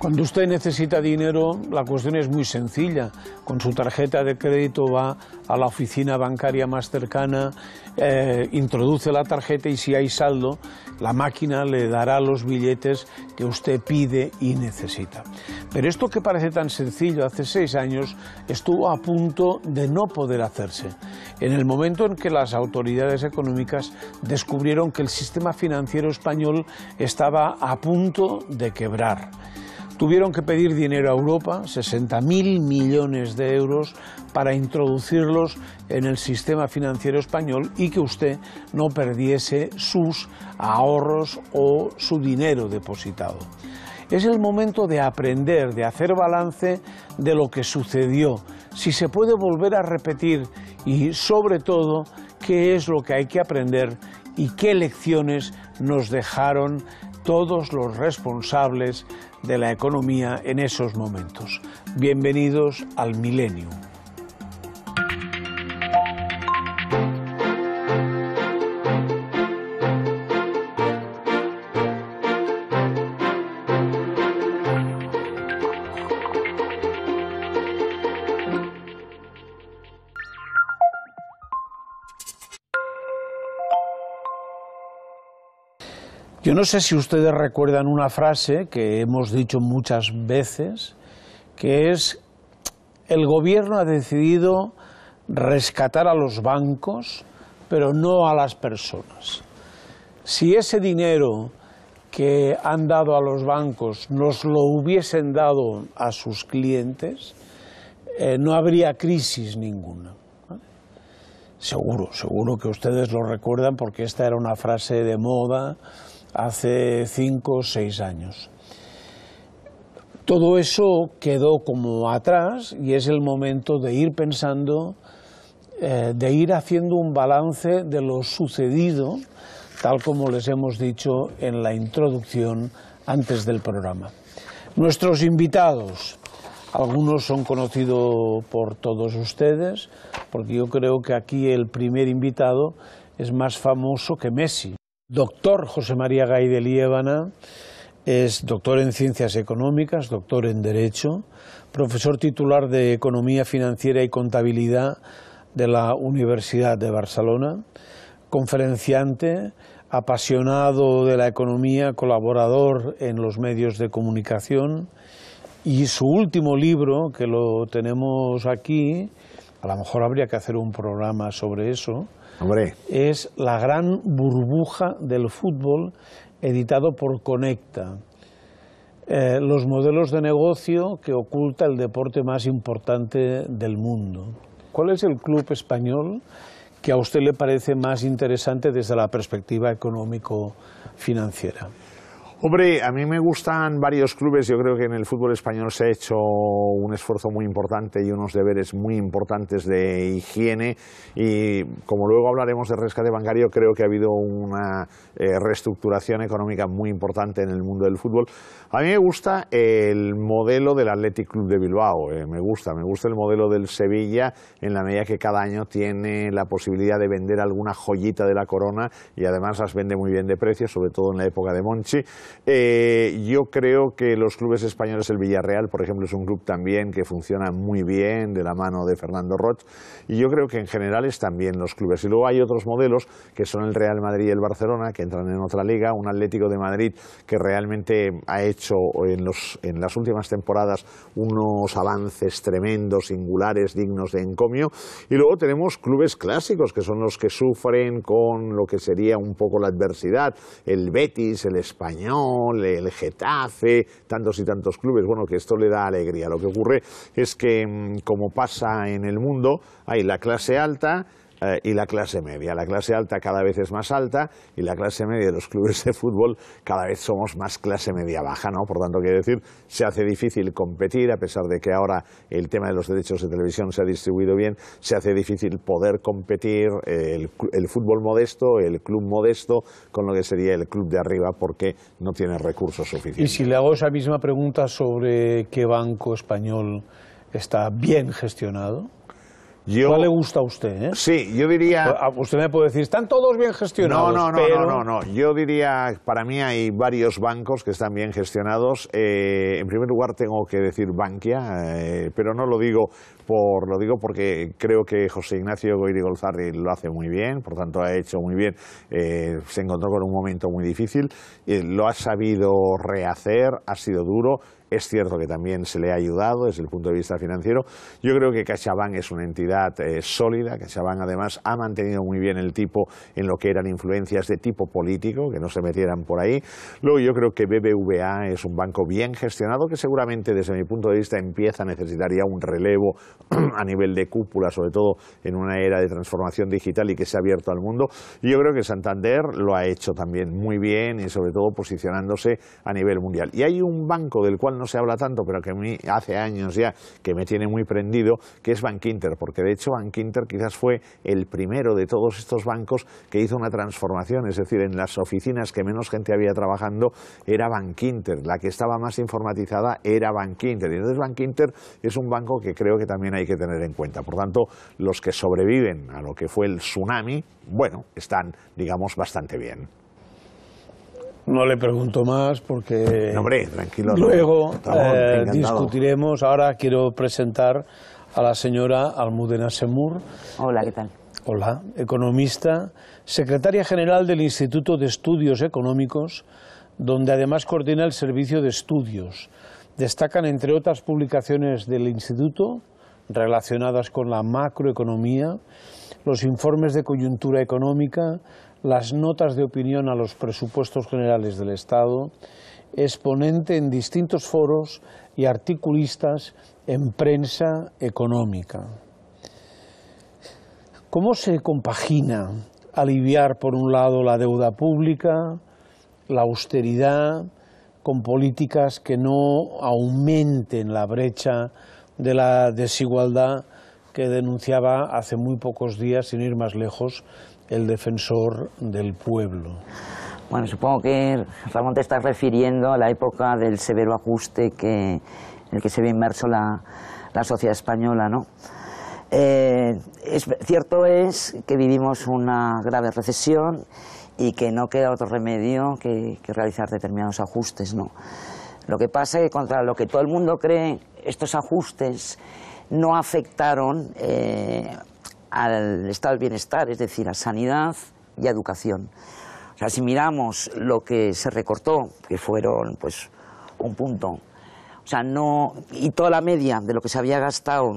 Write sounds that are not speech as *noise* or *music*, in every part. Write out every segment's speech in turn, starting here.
Cuando usted necesita dinero, la cuestión es muy sencilla. Con su tarjeta de crédito va a la oficina bancaria más cercana, eh, introduce la tarjeta y si hay saldo, la máquina le dará los billetes que usted pide y necesita. Pero esto que parece tan sencillo hace seis años estuvo a punto de no poder hacerse. En el momento en que las autoridades económicas descubrieron que el sistema financiero español estaba a punto de quebrar. Tuvieron que pedir dinero a Europa, 60.000 millones de euros, para introducirlos en el sistema financiero español y que usted no perdiese sus ahorros o su dinero depositado. Es el momento de aprender, de hacer balance de lo que sucedió, si se puede volver a repetir y sobre todo qué es lo que hay que aprender y qué lecciones nos dejaron todos los responsables de la economía en esos momentos. Bienvenidos al milenio. Yo no sé si ustedes recuerdan una frase que hemos dicho muchas veces, que es, el gobierno ha decidido rescatar a los bancos, pero no a las personas. Si ese dinero que han dado a los bancos nos lo hubiesen dado a sus clientes, eh, no habría crisis ninguna. Seguro, seguro que ustedes lo recuerdan porque esta era una frase de moda hace cinco o seis años. Todo eso quedó como atrás y es el momento de ir pensando, eh, de ir haciendo un balance de lo sucedido, tal como les hemos dicho en la introducción antes del programa. Nuestros invitados, algunos son conocidos por todos ustedes, porque yo creo que aquí el primer invitado es más famoso que Messi. Doctor José María Gay de Liébana es doctor en Ciencias Económicas, doctor en Derecho, profesor titular de Economía Financiera y Contabilidad de la Universidad de Barcelona, conferenciante, apasionado de la economía, colaborador en los medios de comunicación y su último libro, que lo tenemos aquí, a lo mejor habría que hacer un programa sobre eso, es La gran burbuja del fútbol, editado por Conecta. Eh, los modelos de negocio que oculta el deporte más importante del mundo. ¿Cuál es el club español que a usted le parece más interesante desde la perspectiva económico-financiera? Hombre, a mí me gustan varios clubes. Yo creo que en el fútbol español se ha hecho un esfuerzo muy importante y unos deberes muy importantes de higiene. Y como luego hablaremos de rescate bancario, creo que ha habido una eh, reestructuración económica muy importante en el mundo del fútbol. A mí me gusta el modelo del Athletic Club de Bilbao, eh, me gusta, me gusta el modelo del Sevilla en la medida que cada año tiene la posibilidad de vender alguna joyita de la corona y además las vende muy bien de precio, sobre todo en la época de Monchi. Eh, yo creo que los clubes españoles, el Villarreal, por ejemplo, es un club también que funciona muy bien de la mano de Fernando Roch y yo creo que en general es también los clubes. Y luego hay otros modelos que son el Real Madrid y el Barcelona, que entran en otra liga, un Atlético de Madrid que realmente ha hecho hecho en, los, en las últimas temporadas unos avances tremendos, singulares, dignos de encomio. Y luego tenemos clubes clásicos, que son los que sufren con lo que sería un poco la adversidad. El Betis, el Español, el Getafe, tantos y tantos clubes. Bueno, que esto le da alegría. Lo que ocurre es que, mm, como pasa en el mundo, hay la clase alta, eh, y la clase media. La clase alta cada vez es más alta y la clase media de los clubes de fútbol cada vez somos más clase media baja, ¿no? Por tanto, quiero decir, se hace difícil competir, a pesar de que ahora el tema de los derechos de televisión se ha distribuido bien, se hace difícil poder competir eh, el, el fútbol modesto, el club modesto, con lo que sería el club de arriba, porque no tiene recursos suficientes. Y si le hago esa misma pregunta sobre qué banco español está bien gestionado no le gusta a usted? Eh? Sí, yo diría... Usted me puede decir, están todos bien gestionados, No, no, no, no, no, no, Yo diría, para mí hay varios bancos que están bien gestionados. Eh, en primer lugar, tengo que decir Bankia, eh, pero no lo digo, por, lo digo porque creo que José Ignacio Goyri-Golzarri lo hace muy bien, por tanto, ha hecho muy bien. se encontró con un momento muy difícil, lo ha sabido rehacer, ha sido duro, es cierto que también se le ha ayudado desde el punto de vista financiero. Yo creo que CaixaBank es una entidad eh, sólida. CaixaBank además ha mantenido muy bien el tipo en lo que eran influencias de tipo político, que no se metieran por ahí. Luego yo creo que BBVA es un banco bien gestionado que seguramente desde mi punto de vista empieza a necesitar ya un relevo *clears throat* a nivel de cúpula, sobre todo en una era de transformación digital y que se ha abierto al mundo. Y yo creo que Santander lo ha hecho también muy bien y sobre todo posicionándose a nivel mundial. Y hay un banco del cual no se habla tanto, pero que a mí hace años ya que me tiene muy prendido, que es Bankinter, porque de hecho Bank Bankinter quizás fue el primero de todos estos bancos que hizo una transformación, es decir, en las oficinas que menos gente había trabajando era Bankinter, la que estaba más informatizada era Bankinter. Y entonces Bankinter es un banco que creo que también hay que tener en cuenta. Por tanto, los que sobreviven a lo que fue el tsunami, bueno, están, digamos, bastante bien. No le pregunto más porque. tranquilo. Luego eh, discutiremos. Ahora quiero presentar a la señora Almudena Semur. Hola, ¿qué tal? Hola, economista, secretaria general del Instituto de Estudios Económicos, donde además coordina el servicio de estudios. Destacan, entre otras publicaciones del Instituto, relacionadas con la macroeconomía, los informes de coyuntura económica, las notas de opinión a los presupuestos generales del Estado, exponente en distintos foros y articulistas en prensa económica. ¿Cómo se compagina aliviar, por un lado, la deuda pública, la austeridad, con políticas que no aumenten la brecha de la desigualdad que denunciaba hace muy pocos días, sin ir más lejos, el defensor del pueblo. Bueno, supongo que Ramón te estás refiriendo a la época del severo ajuste que, en el que se ve inmerso la, sociedad española, ¿no? Eh, es, cierto es que vivimos una grave recesión y que no queda otro remedio que, realizar determinados ajustes, ¿no? Lo que pasa es que contra lo que todo el mundo cree, estos ajustes no afectaron eh, al estado del bienestar, es decir, a sanidad y a educación. O sea, si miramos lo que se recortó, que fueron pues un punto, o sea, no, y toda la media de lo que se había gastado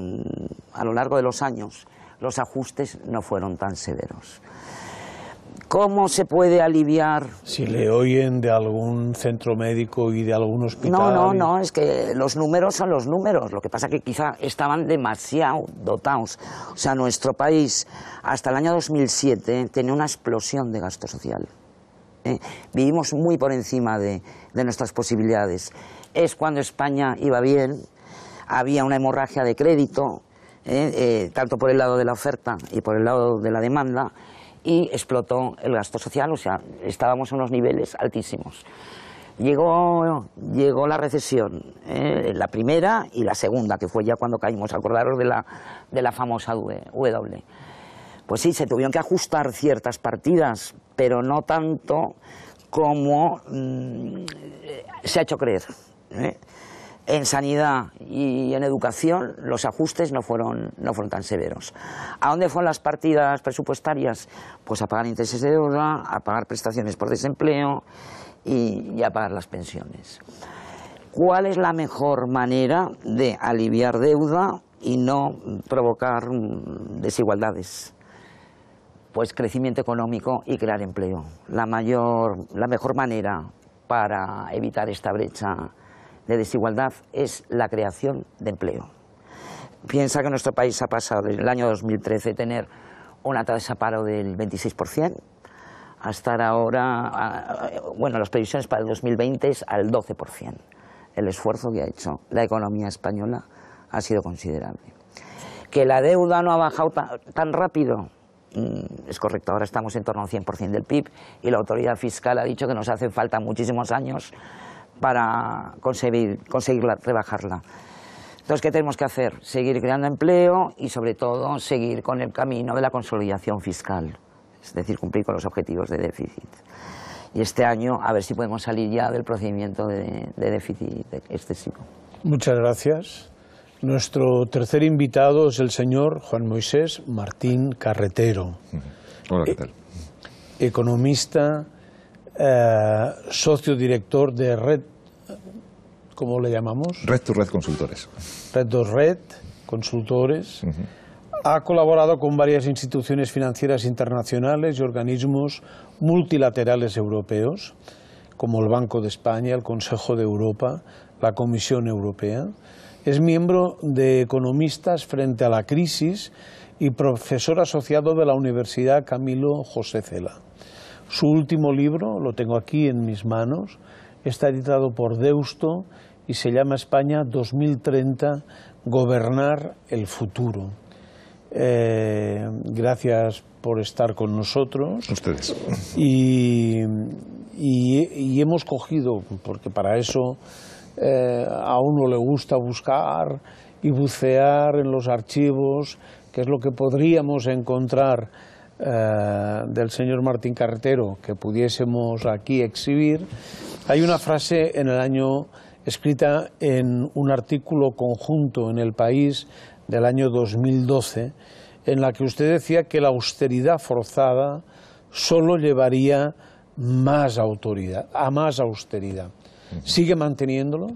a lo largo de los años, los ajustes no fueron tan severos. ¿Cómo se puede aliviar? Si le oyen de algún centro médico y de algún hospital. No, no, no, es que los números son los números. Lo que pasa es que quizá estaban demasiado dotados. O sea, nuestro país hasta el año 2007 tenía una explosión de gasto social. ¿eh? Vivimos muy por encima de, nuestras posibilidades. Es cuando España iba bien, había una hemorragia de crédito, ¿eh? Eh, tanto por el lado de la oferta y por el lado de la demanda, y explotó el gasto social, o sea, estábamos en unos niveles altísimos. Llegó, llegó la recesión, eh, la primera y la segunda, que fue ya cuando caímos, acordaros de la, de la famosa W. Pues sí, se tuvieron que ajustar ciertas partidas, pero no tanto como mm, se ha hecho creer. ¿eh? en sanidad y en educación los ajustes no fueron, tan severos. ¿A dónde fueron las partidas presupuestarias? Pues a pagar intereses de deuda, a pagar prestaciones por desempleo y, a pagar las pensiones. ¿Cuál es la mejor manera de aliviar deuda y no provocar mm, desigualdades? Pues crecimiento económico y crear empleo. La, la mejor manera para evitar esta brecha de desigualdad es la creación de empleo. Piensa que nuestro país ha pasado desde el año 2013 tener una tasa de paro del 26% hasta ahora, bueno, las previsiones para el 2020 es al 12%. El esfuerzo que ha hecho la economía española ha sido considerable. Que la deuda no ha bajado tan rápido, mm, es correcto, ahora estamos en torno al 100% del PIB y la autoridad fiscal ha dicho que nos hace falta muchísimos años para conseguir, conseguirla, rebajarla. Entonces, ¿qué tenemos que hacer? Seguir creando empleo y, sobre todo, seguir con el camino de la consolidación fiscal, es decir, cumplir con los objetivos de déficit. Y este año, a ver si podemos salir ya del procedimiento de, déficit excesivo. Muchas gracias. Nuestro tercer invitado es el señor Juan Moisés Martín Carretero. Hola, ¿qué tal? E-, economista, eh, socio director de Red, ¿cómo le llamamos? Red 2 Red Consultores. Red 2 Red Consultores. Ha colaborado con varias instituciones financieras internacionales y organismos multilaterales europeos, como el Banco de España, el Consejo de Europa, la Comisión Europea. Es miembro de Economistas frente a la crisis y profesor asociado de la Universidad Camilo José Cela. Su último libro, lo tengo aquí en mis manos, está editado por Deusto y se llama España 2030, Gobernar el Futuro. Eh, gracias por estar con nosotros. Ustedes. Y, hemos cogido, porque para eso eh, a uno le gusta buscar y bucear en los archivos, que es lo que podríamos encontrar eh, del señor Martín Carretero que pudiésemos aquí exhibir, hay una frase en el año escrita en un artículo conjunto en El País del año 2012, en la que usted decía que la austeridad forzada solo llevaría más autoridad, a más austeridad. ¿Sigue manteniéndolo?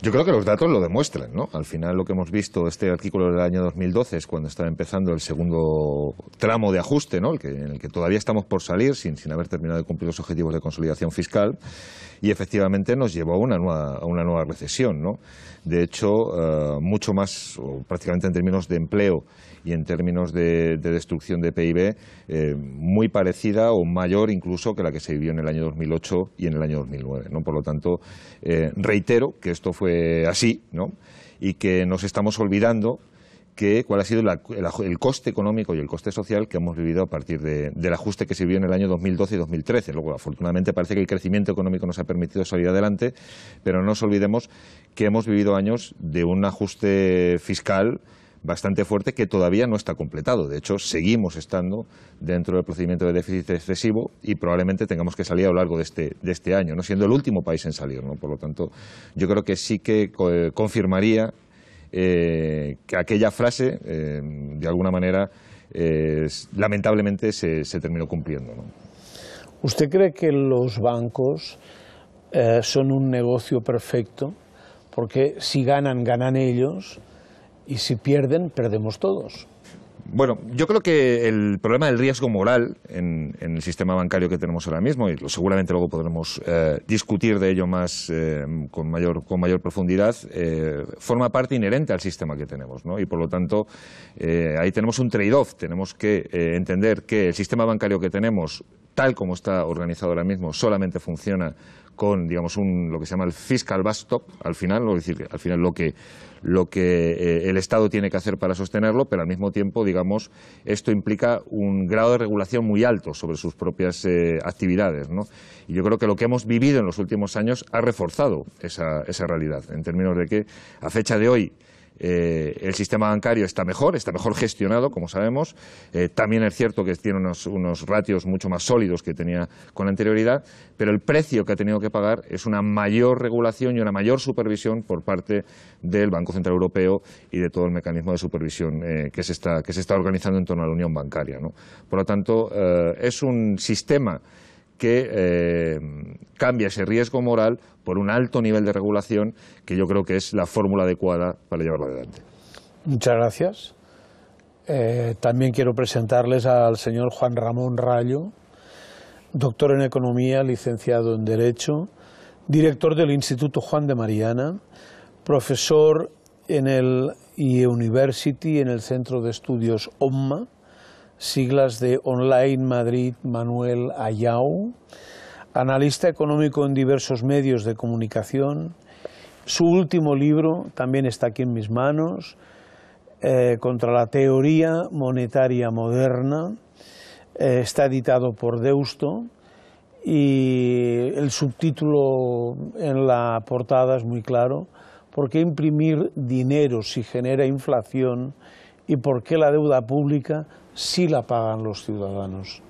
Yo creo que los datos lo demuestran, ¿no? Al final lo que hemos visto, este artículo del año 2012 es cuando estaba empezando el segundo tramo de ajuste, ¿no? El que, en el que todavía estamos por salir sin, haber terminado de cumplir los objetivos de consolidación fiscal y efectivamente nos llevó a una nueva, a una nueva recesión, ¿no? De hecho, eh, mucho más, prácticamente en términos de empleo y en términos de, destrucción de PIB eh, muy parecida o mayor incluso que la que se vivió en el año 2008 y en el año 2009. ¿no? Por lo tanto, eh, reitero que esto fue así ¿no? y que nos estamos olvidando que, cuál ha sido el, coste económico y el coste social que hemos vivido a partir del ajuste que se vivió en el año 2012 y 2013. Luego, afortunadamente, parece que el crecimiento económico nos ha permitido salir adelante, pero no nos olvidemos que hemos vivido años de un ajuste fiscal bastante fuerte que todavía no está completado. De hecho, seguimos estando dentro del procedimiento de déficit excesivo y probablemente tengamos que salir a lo largo de este, de este año, no siendo el último país en salir. Por lo tanto, yo creo que sí que eh, confirmaría eh, que aquella frase, eh, de alguna manera, lamentablemente se, se, terminó cumpliendo. ¿Usted cree que los bancos son un negocio perfecto? Porque si ganan, ganan ellos y si pierden, perdemos todos. Bueno, yo creo que el problema del riesgo moral en, el sistema bancario que tenemos ahora mismo, y seguramente luego podremos eh, discutir de ello más eh, con, mayor, con mayor profundidad, eh, forma parte inherente al sistema que tenemos. ¿no? Y por lo tanto, ahí tenemos un trade-off. Tenemos que entender que el sistema bancario que tenemos, tal como está organizado ahora mismo, solamente funciona con, digamos, un, lo que se llama el fiscal backstop, al final, decir, al final lo que, lo que eh, el Estado tiene que hacer para sostenerlo, pero al mismo tiempo, digamos, esto implica un grado de regulación muy alto sobre sus propias eh, actividades, ¿no? Y yo creo que lo que hemos vivido en los últimos años ha reforzado esa, esa realidad, en términos de que a fecha de hoy eh, el sistema bancario está mejor, está mejor gestionado, como sabemos. Eh, también es cierto que tiene unos, ratios mucho más sólidos que tenía con anterioridad, pero el precio que ha tenido que pagar es una mayor regulación y una mayor supervisión por parte del Banco Central Europeo y de todo el mecanismo de supervisión eh, que, se está, organizando en torno a la unión bancaria. Por lo tanto, es un sistema que eh, cambia ese riesgo moral por un alto nivel de regulación que yo creo que es la fórmula adecuada para llevarlo adelante. Muchas gracias. Eh, también quiero presentarles al señor Juan Ramón Rayo, doctor en Economía, licenciado en Derecho, director del Instituto Juan de Mariana, profesor en el IE University, en el Centro de Estudios OMMA siglas de Online Madrid Manuel Ayau, analista económico en diversos medios de comunicación. Su último libro también está aquí en mis manos, eh, Contra la teoría monetaria moderna, eh, está editado por Deusto y el subtítulo en la portada es muy claro, ¿por qué imprimir dinero si genera inflación y por qué la deuda pública sí la pagan los ciudadanos.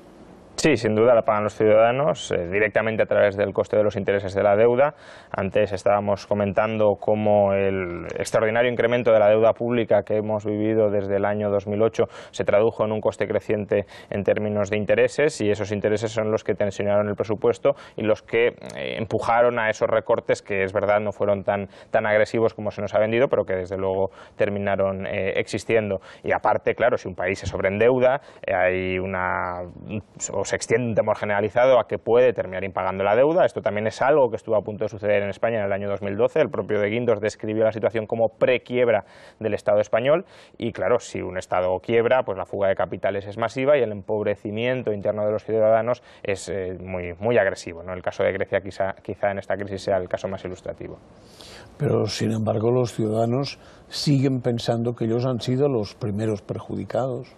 Sí, sin duda la pagan los ciudadanos eh, directamente a través del coste de los intereses de la deuda. Antes estábamos comentando cómo el extraordinario incremento de la deuda pública que hemos vivido desde el año 2008 se tradujo en un coste creciente en términos de intereses y esos intereses son los que tensionaron el presupuesto y los que eh, empujaron a esos recortes que es verdad no fueron tan, tan agresivos como se nos ha vendido, pero que desde luego terminaron eh, existiendo. Y aparte, claro, si un país se sobreendeuda, hay una se extiende un temor generalizado a que puede terminar impagando la deuda. Esto también es algo que estuvo a punto de suceder en España en el año 2012. El propio De Guindos describió la situación como prequiebra del Estado español y claro, si un Estado quiebra, pues la fuga de capitales es masiva y el empobrecimiento interno de los ciudadanos es eh, muy, muy agresivo. ¿no? El caso de Grecia quizá, quizá en esta crisis sea el caso más ilustrativo. Pero sin embargo los ciudadanos siguen pensando que ellos han sido los primeros perjudicados.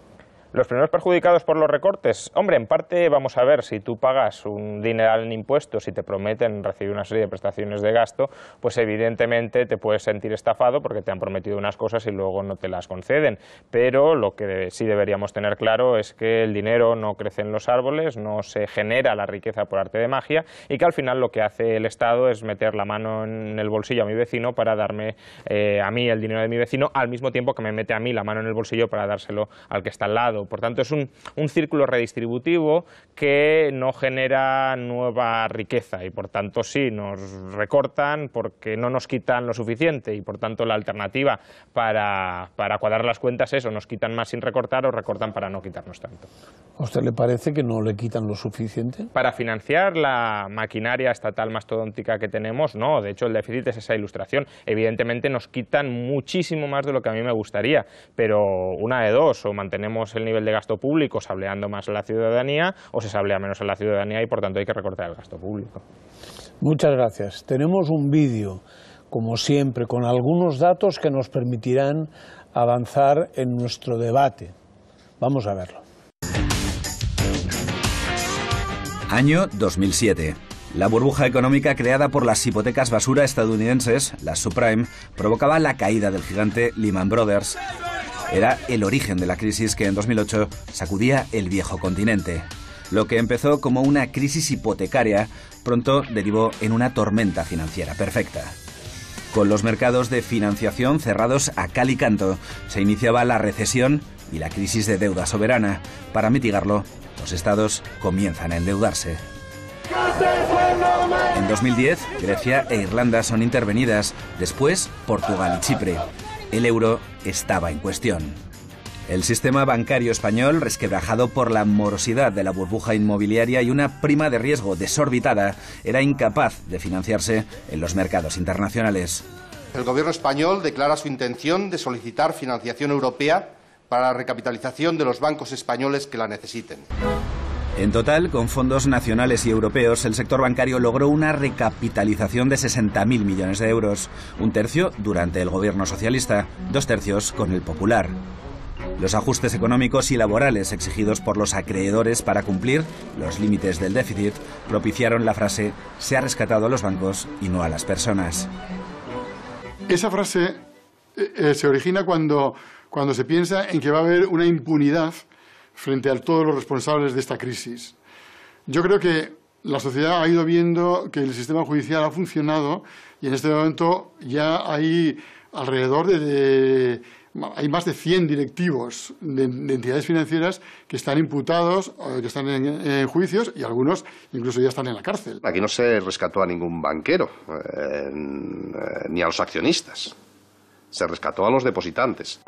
Los primeros perjudicados por los recortes, hombre, en parte vamos a ver si tú pagas un dineral en impuestos y te prometen recibir una serie de prestaciones de gasto, pues evidentemente te puedes sentir estafado porque te han prometido unas cosas y luego no te las conceden. Pero lo que sí deberíamos tener claro es que el dinero no crece en los árboles, no se genera la riqueza por arte de magia y que al final lo que hace el Estado es meter la mano en el bolsillo a mi vecino para darme eh, a mí el dinero de mi vecino al mismo tiempo que me mete a mí la mano en el bolsillo para dárselo al que está al lado por tanto, es un, un círculo redistributivo que no genera nueva riqueza y, por tanto, sí, nos recortan porque no nos quitan lo suficiente y, por tanto, la alternativa para, para cuadrar las cuentas es o nos quitan más sin recortar o recortan para no quitarnos tanto. ¿A usted le parece que no le quitan lo suficiente? Para financiar la maquinaria estatal mastodóntica que tenemos, no. De hecho, el déficit es esa ilustración. Evidentemente nos quitan muchísimo más de lo que a mí me gustaría, pero una de dos, o mantenemos el nivel nivel de gasto público sableando más a la ciudadanía o se sablea menos a la ciudadanía y por tanto hay que recortar el gasto público. Muchas gracias. Tenemos un vídeo, como siempre, con algunos datos que nos permitirán avanzar en nuestro debate. Vamos a verlo. Año 2007. La burbuja económica creada por las hipotecas basura estadounidenses, las subprime, provocaba la caída del gigante Lehman Brothers era el origen de la crisis que en 2008 sacudía el viejo continente. Lo que empezó como una crisis hipotecaria pronto derivó en una tormenta financiera perfecta. Con los mercados de financiación cerrados a cal y canto, se iniciaba la recesión y la crisis de deuda soberana. Para mitigarlo, los estados comienzan a endeudarse. En 2010, Grecia e Irlanda son intervenidas, después Portugal y Chipre el euro estaba en cuestión. El sistema bancario español, resquebrajado por la morosidad de la burbuja inmobiliaria y una prima de riesgo desorbitada, era incapaz de financiarse en los mercados internacionales. El gobierno español declara su intención de solicitar financiación europea para la recapitalización de los bancos españoles que la necesiten. En total, con fondos nacionales y europeos, el sector bancario logró una recapitalización de 60.000 millones de euros, un tercio durante el gobierno socialista, dos tercios con el popular. Los ajustes económicos y laborales exigidos por los acreedores para cumplir los límites del déficit propiciaron la frase se ha rescatado a los bancos y no a las personas. Esa frase eh, eh, se origina cuando, cuando se piensa en que va a haber una impunidad frente a todos los responsables de esta crisis. Yo creo que la sociedad ha ido viendo que el sistema judicial ha funcionado y en este momento ya hay alrededor de, hay más de 100 directivos de, entidades financieras que están imputados, que están en, juicios y algunos incluso ya están en la cárcel. Aquí no se rescató a ningún banquero, eh, ni a los accionistas. Se rescató a los depositantes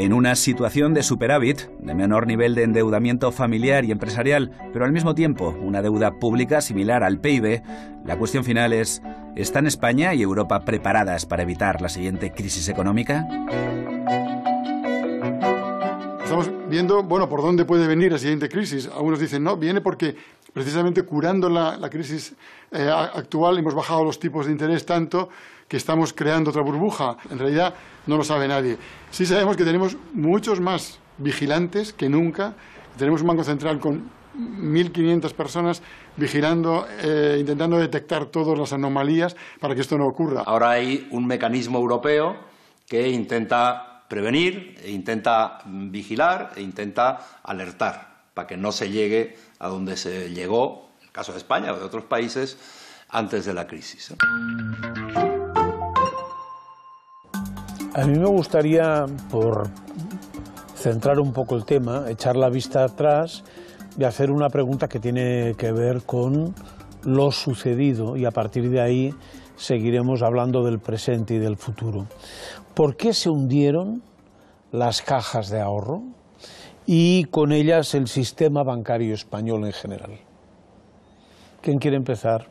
en una situación de superávit, de menor nivel de endeudamiento familiar y empresarial, pero al mismo tiempo una deuda pública similar al PIB, la cuestión final es, ¿están España y Europa preparadas para evitar la siguiente crisis económica? Estamos viendo, bueno, por dónde puede venir la siguiente crisis. Algunos dicen, no, viene porque precisamente curando la, crisis eh, actual hemos bajado los tipos de interés tanto que estamos creando otra burbuja. En realidad no lo sabe nadie. Sí sabemos que tenemos muchos más vigilantes que nunca. Tenemos un banco central con 1.500 personas vigilando, eh, intentando detectar todas las anomalías para que esto no ocurra. Ahora hay un mecanismo europeo que intenta prevenir, e intenta vigilar e intenta alertar para que no se llegue a donde se llegó, en el caso de España o de otros países, antes de la crisis. A mí me gustaría, por centrar un poco el tema, echar la vista atrás y hacer una pregunta que tiene que ver con lo sucedido y a partir de ahí seguiremos hablando del presente y del futuro. ¿Por qué se hundieron las cajas de ahorro y con ellas el sistema bancario español en general? ¿Quién quiere empezar?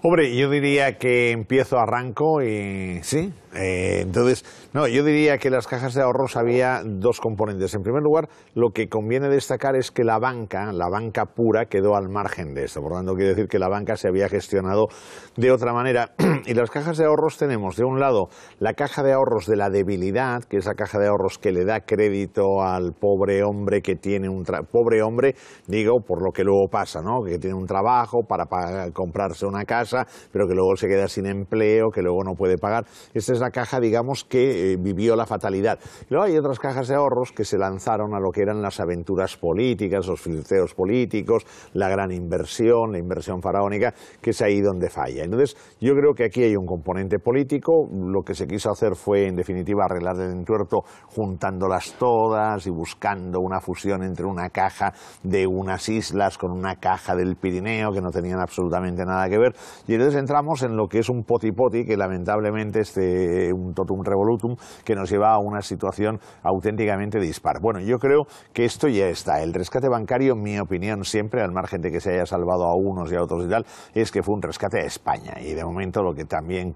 Hombre, yo diría que empiezo, arranco y sí, eh, entonces, no, yo diría que las cajas de ahorros había dos componentes. En primer lugar, lo que conviene destacar es que la banca, la banca pura, quedó al margen de esto. Por tanto, quiere decir que la banca se había gestionado de otra manera. *clears throat* y las cajas de ahorros tenemos, de un lado, la caja de ahorros de la debilidad, que es la caja de ahorros que le da crédito al pobre hombre que tiene un pobre hombre, digo, por lo que luego pasa, ¿no? Que tiene un trabajo para comprarse una casa, pero que luego se queda sin empleo, que luego no puede pagar. Este es la caja, digamos, que eh, vivió la fatalidad. Luego hay otras cajas de ahorros que se lanzaron a lo que eran las aventuras políticas, los filteos políticos, la gran inversión, la inversión faraónica, que es ahí donde falla. Entonces, yo creo que aquí hay un componente político. Lo que se quiso hacer fue, en definitiva, arreglar el entuerto juntándolas todas y buscando una fusión entre una caja de unas islas con una caja del Pirineo que no tenían absolutamente nada que ver. Y entonces entramos en lo que es un potipoti que lamentablemente este un totum revolutum que nos lleva a una situación auténticamente dispar. Bueno, yo creo que esto ya está. El rescate bancario, mi opinión siempre, al margen de que se haya salvado a unos y a otros y tal, es que fue un rescate a España. Y de momento lo que también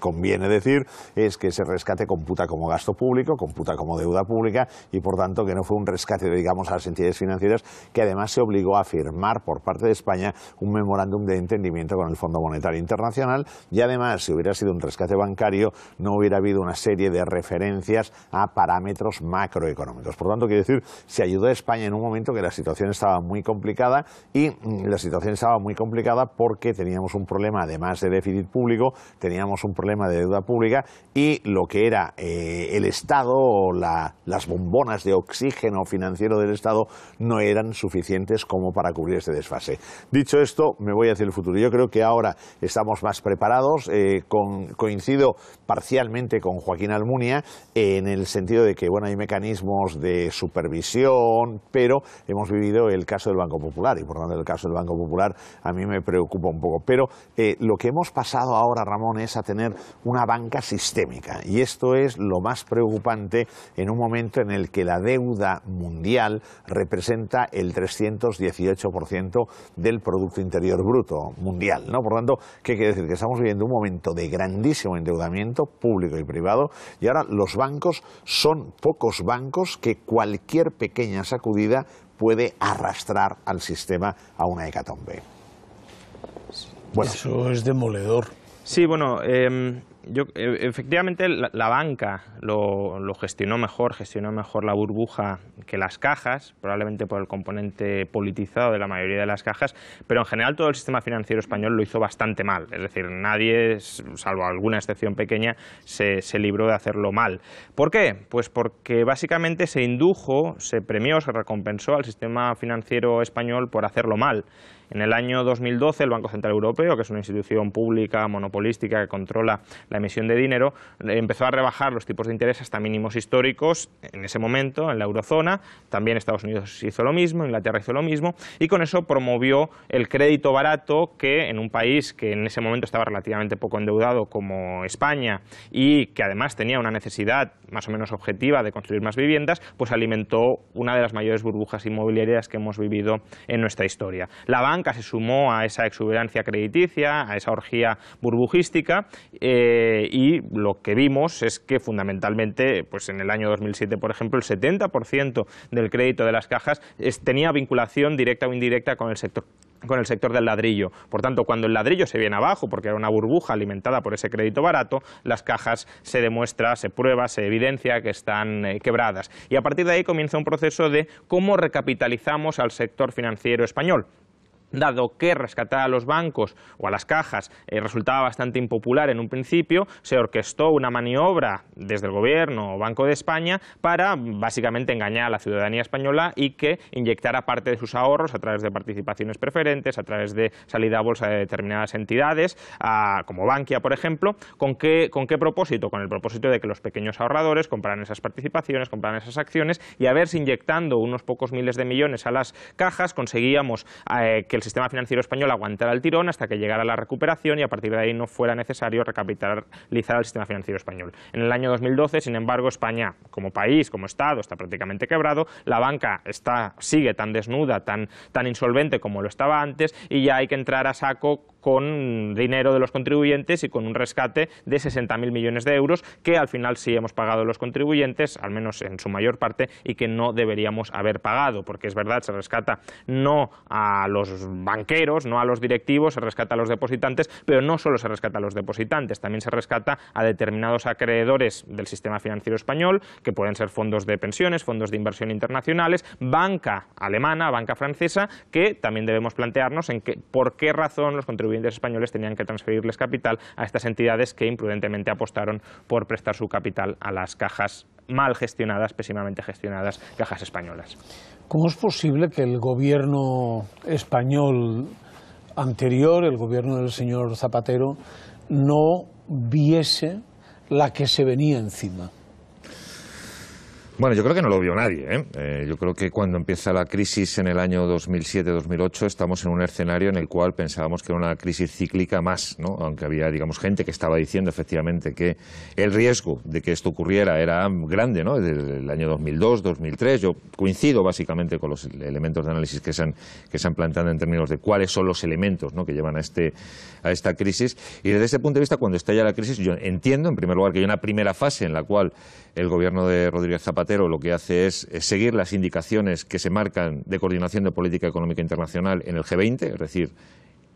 conviene decir es que ese rescate computa como gasto público, computa como deuda pública y por tanto que no fue un rescate, digamos, a las entidades financieras, que además se obligó a firmar por parte de España un memorándum de entendimiento con el Fondo Monetario Internacional y además si hubiera sido un rescate bancario no hubiera habido una serie de referencias a parámetros macroeconómicos. Por tanto, quiero decir, se ayudó a España en un momento que la situación estaba muy complicada y mm, la situación estaba muy complicada porque teníamos un problema, además de déficit público, teníamos un problema de deuda pública y lo que era eh, el Estado, la, las bombonas de oxígeno financiero del Estado no eran suficientes como para cubrir este desfase. Dicho esto, me voy hacia el futuro. Yo creo que ahora estamos más preparados. Eh, coincido parcialmente con Joaquín Almunia, en el sentido de que bueno, hay mecanismos de supervisión, pero hemos vivido el caso del Banco Popular y por lo tanto el caso del Banco Popular a mí me preocupa un poco. Pero eh, lo que hemos pasado ahora, Ramón, es a tener una banca sistémica y esto es lo más preocupante en un momento en el que la deuda mundial representa el 318% del Producto Interior Bruto mundial. ¿no? Por tanto, ¿qué quiere decir? Que estamos viviendo un momento de grandísimo endeudamiento público y privado. Y ahora los bancos son pocos bancos que cualquier pequeña sacudida puede arrastrar al sistema a una hecatombe. Eso es demoledor. Sí, bueno, em, yo, eh, efectivamente la, banca lo, lo, gestionó mejor, gestionó mejor la burbuja que las cajas, probablemente por el componente politizado de la mayoría de las cajas, pero en general todo el sistema financiero español lo hizo bastante mal. Es decir, nadie, salvo alguna excepción pequeña, se, se libró de hacerlo mal. ¿Por qué? Pues porque básicamente se indujo, se premió, se recompensó al sistema financiero español por hacerlo mal. En el año 2012, el Banco Central Europeo, que es una institución pública monopolística que controla la emisión de dinero, eh, empezó a rebajar los tipos de interés hasta mínimos históricos en ese momento en la eurozona. También Estados Unidos hizo lo mismo, Inglaterra hizo lo mismo, y con eso promovió el crédito barato que en un país que en ese momento estaba relativamente poco endeudado como España y que además tenía una necesidad más o menos objetiva de construir más viviendas, pues alimentó una de las mayores burbujas inmobiliarias que hemos vivido en nuestra historia banca se sumó a esa exuberancia crediticia, a esa orgía burbujística eh, y lo que vimos es que fundamentalmente pues en el año 2007, por ejemplo, el 70% del crédito de las cajas tenía vinculación directa o indirecta con el sector del ladrillo. Por tanto, cuando el ladrillo se viene abajo, porque era una burbuja alimentada por ese crédito barato, las cajas se demuestra, se prueba, se evidencia que están eh, quebradas. Y a partir de ahí comienza un proceso de cómo recapitalizamos al sector financiero español dado que rescatar a los bancos o a las cajas eh, resultaba bastante impopular en un principio, se orquestó una maniobra desde el gobierno o Banco de España para básicamente engañar a la ciudadanía española y que inyectara parte de sus ahorros a través de participaciones preferentes, a través de salida a bolsa de determinadas entidades, como Bankia, por ejemplo. ¿Con qué, ¿Con qué propósito? Con el propósito de que los pequeños ahorradores compraran esas participaciones, compraran esas acciones y a ver si inyectando unos pocos miles de millones a las cajas conseguíamos eh, que el sistema financiero español aguantara el tirón hasta que llegara la recuperación y a partir de ahí no fuera necesario recapitalizar el sistema financiero español. En el año 2012, sin embargo, España como país, como Estado, está prácticamente quebrado, la banca está, sigue tan desnuda, tan, tan insolvente como lo estaba antes y ya hay que entrar a saco con dinero de los contribuyentes y con un rescate de 60.000 millones de euros que al final sí hemos pagado los contribuyentes, al menos en su mayor parte, y que no deberíamos haber pagado, porque es verdad, se rescata no a los banqueros, no a los directivos, se rescata a los depositantes, pero no solo se rescata a los depositantes, también se rescata a determinados acreedores del sistema financiero español, que pueden ser fondos de pensiones, fondos de inversión internacionales, banca alemana, banca francesa, que también debemos plantearnos en por qué razón los contribuyentes españoles tenían que transferirles capital a estas entidades que imprudentemente apostaron por prestar su capital a las cajas mal gestionadas, pésimamente gestionadas cajas españolas. ¿Cómo es posible que el gobierno español anterior, el gobierno del señor Zapatero, no viese la que se venía encima? Bueno, yo creo que no lo vio nadie. ¿eh? Eh, yo creo que cuando empieza la crisis en el año 2007-2008 estamos en un escenario en el cual pensábamos que era una crisis cíclica más, ¿no? aunque había, digamos, gente que estaba diciendo efectivamente que el riesgo de que esto ocurriera era grande, ¿no? desde el año 2002-2003. Yo coincido básicamente con los elementos de análisis que se han, que se han planteado en términos de cuáles son los elementos ¿no? que llevan a, este, a esta crisis. Y desde ese punto de vista, cuando estalla la crisis, yo entiendo, en primer lugar, que hay una primera fase en la cual el gobierno de Rodríguez Zapata lo que hace es seguir las indicaciones que se marcan de coordinación de política económica internacional en el G20, es decir,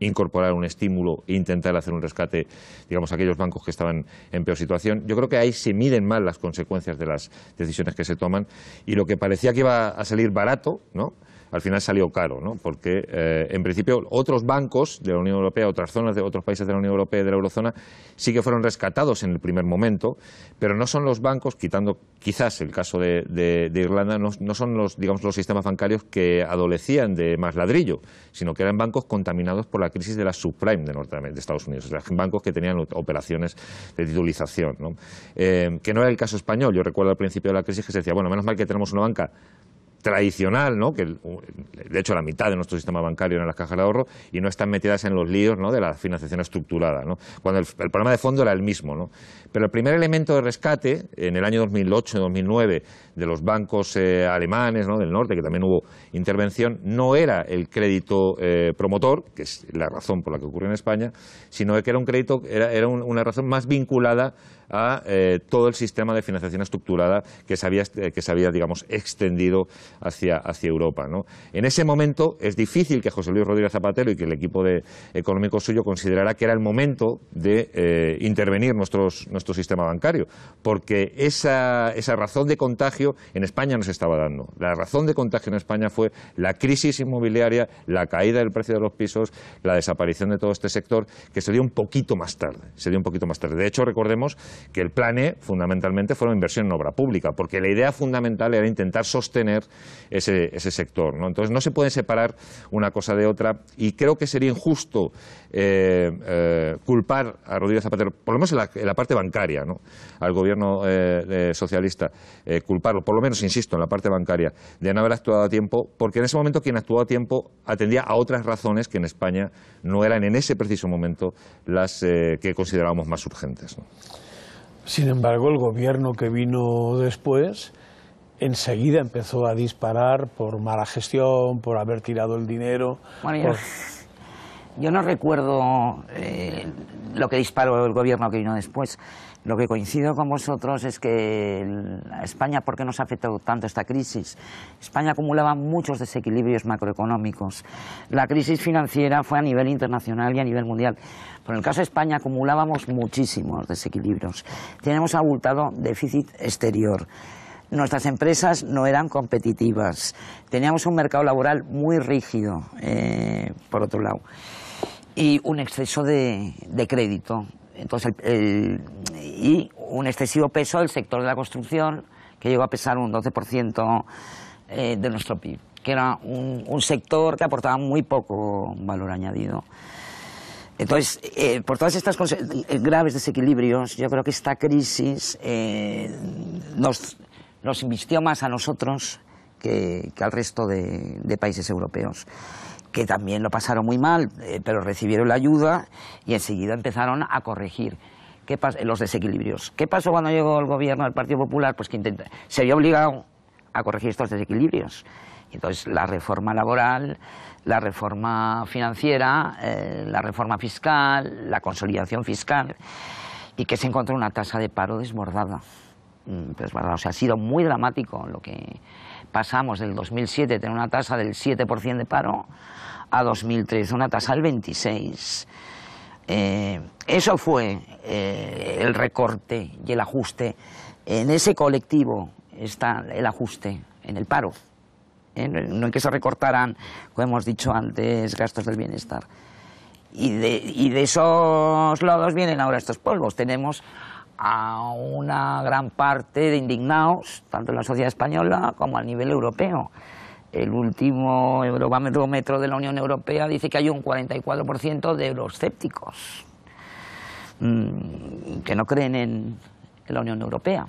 incorporar un estímulo e intentar hacer un rescate, digamos, a aquellos bancos que estaban en peor situación. Yo creo que ahí se miden mal las consecuencias de las decisiones que se toman y lo que parecía que iba a salir barato, ¿no? al final salió caro, ¿no? porque eh, en principio otros bancos de la Unión Europea, otras zonas de otros países de la Unión Europea y de la eurozona sí que fueron rescatados en el primer momento, pero no son los bancos, quitando quizás el caso de, Irlanda, no, son los, digamos, los sistemas bancarios que adolecían de más ladrillo, sino que eran bancos contaminados por la crisis de la subprime de, Estados Unidos, sea, bancos que tenían operaciones de titulización, eh, que no era el caso español. Yo recuerdo al principio de la crisis que se decía, bueno, menos mal que tenemos una banca tradicional, ¿no? que de hecho la mitad de nuestro sistema bancario en las cajas de ahorro y no están metidas en los líos ¿no? de la financiación estructurada, ¿no? cuando el, problema de fondo era el mismo. ¿no? Pero el primer elemento de rescate en el año 2008-2009 de los bancos eh, alemanes ¿no? del norte, que también hubo intervención, no era el crédito eh, promotor, que es la razón por la que ocurrió en España, sino que era un crédito, era, una razón más vinculada a eh, todo el sistema de financiación estructurada que se había, eh, que se había digamos, extendido hacia, hacia Europa. En ese momento es difícil que José Luis Rodríguez Zapatero y que el equipo económico suyo considerara que era el momento de eh, intervenir nuestro sistema bancario, porque esa, esa razón de contagio en España no se estaba dando. La razón de contagio en España fue la crisis inmobiliaria, la caída del precio de los pisos, la desaparición de todo este sector, que se dio un poquito más tarde. Se dio un poquito más tarde. De hecho, recordemos que el plane fundamentalmente fue una inversión en obra pública, porque la idea fundamental era intentar sostener ese, sector. Entonces no se puede separar una cosa de otra y creo que sería injusto eh, eh, culpar a Rodríguez Zapatero, por lo menos en la, parte bancaria, al gobierno eh, socialista, eh, culparlo, por lo menos, insisto, en la parte bancaria, de no haber actuado a tiempo, porque en ese momento quien actuó a tiempo atendía a otras razones que en España no eran en ese preciso momento las que considerábamos más urgentes. Sin embargo, el gobierno que vino después enseguida empezó a disparar por mala gestión, por haber tirado el dinero. Bueno, yo, no recuerdo eh, lo que disparó el gobierno que vino después. Lo que coincido con vosotros es que España, ¿por qué nos afectó tanto esta crisis? España acumulaba muchos desequilibrios macroeconómicos. La crisis financiera fue a nivel internacional y a nivel mundial. Pero en el caso de España acumulábamos muchísimos desequilibrios. Tenemos abultado déficit exterior. Nuestras empresas no eran competitivas. Teníamos un mercado laboral muy rígido, eh, por otro lado y un exceso de, crédito, entonces, y un excesivo peso del sector de la construcción, que llegó a pesar un 12% eh, de nuestro PIB, que era un, sector que aportaba muy poco valor añadido. Entonces, eh, por todas estos eh, graves desequilibrios, yo creo que esta crisis nos, nos, invistió más a nosotros que, al resto de países europeos que también lo pasaron muy mal, eh, pero recibieron la ayuda y enseguida empezaron a corregir. los desequilibrios. ¿Qué pasó cuando llegó el gobierno del Partido Popular? Pues que se vio obligado a corregir estos desequilibrios. Entonces, la reforma laboral, la reforma financiera, eh, la reforma fiscal, la consolidación fiscal, y que se encontró una tasa de paro desbordada. Pues, o sea, ha sido muy dramático lo que, pasamos del 2007 de tener una tasa del 7% de paro a 2003 una tasa del 26%. Eh, eso fue eh, el recorte y el ajuste. En ese colectivo está el ajuste, en el paro, ¿eh? no en que se recortaran, como hemos dicho antes, gastos del bienestar. Y de, y de esos lados vienen ahora estos polvos. Tenemos a una gran parte de indignados, tanto en la sociedad española como a nivel europeo. El último Eurobarómetro de la Unión Europea dice que hay un 44% de euroscépticos mm, que no creen en, la Unión Europea.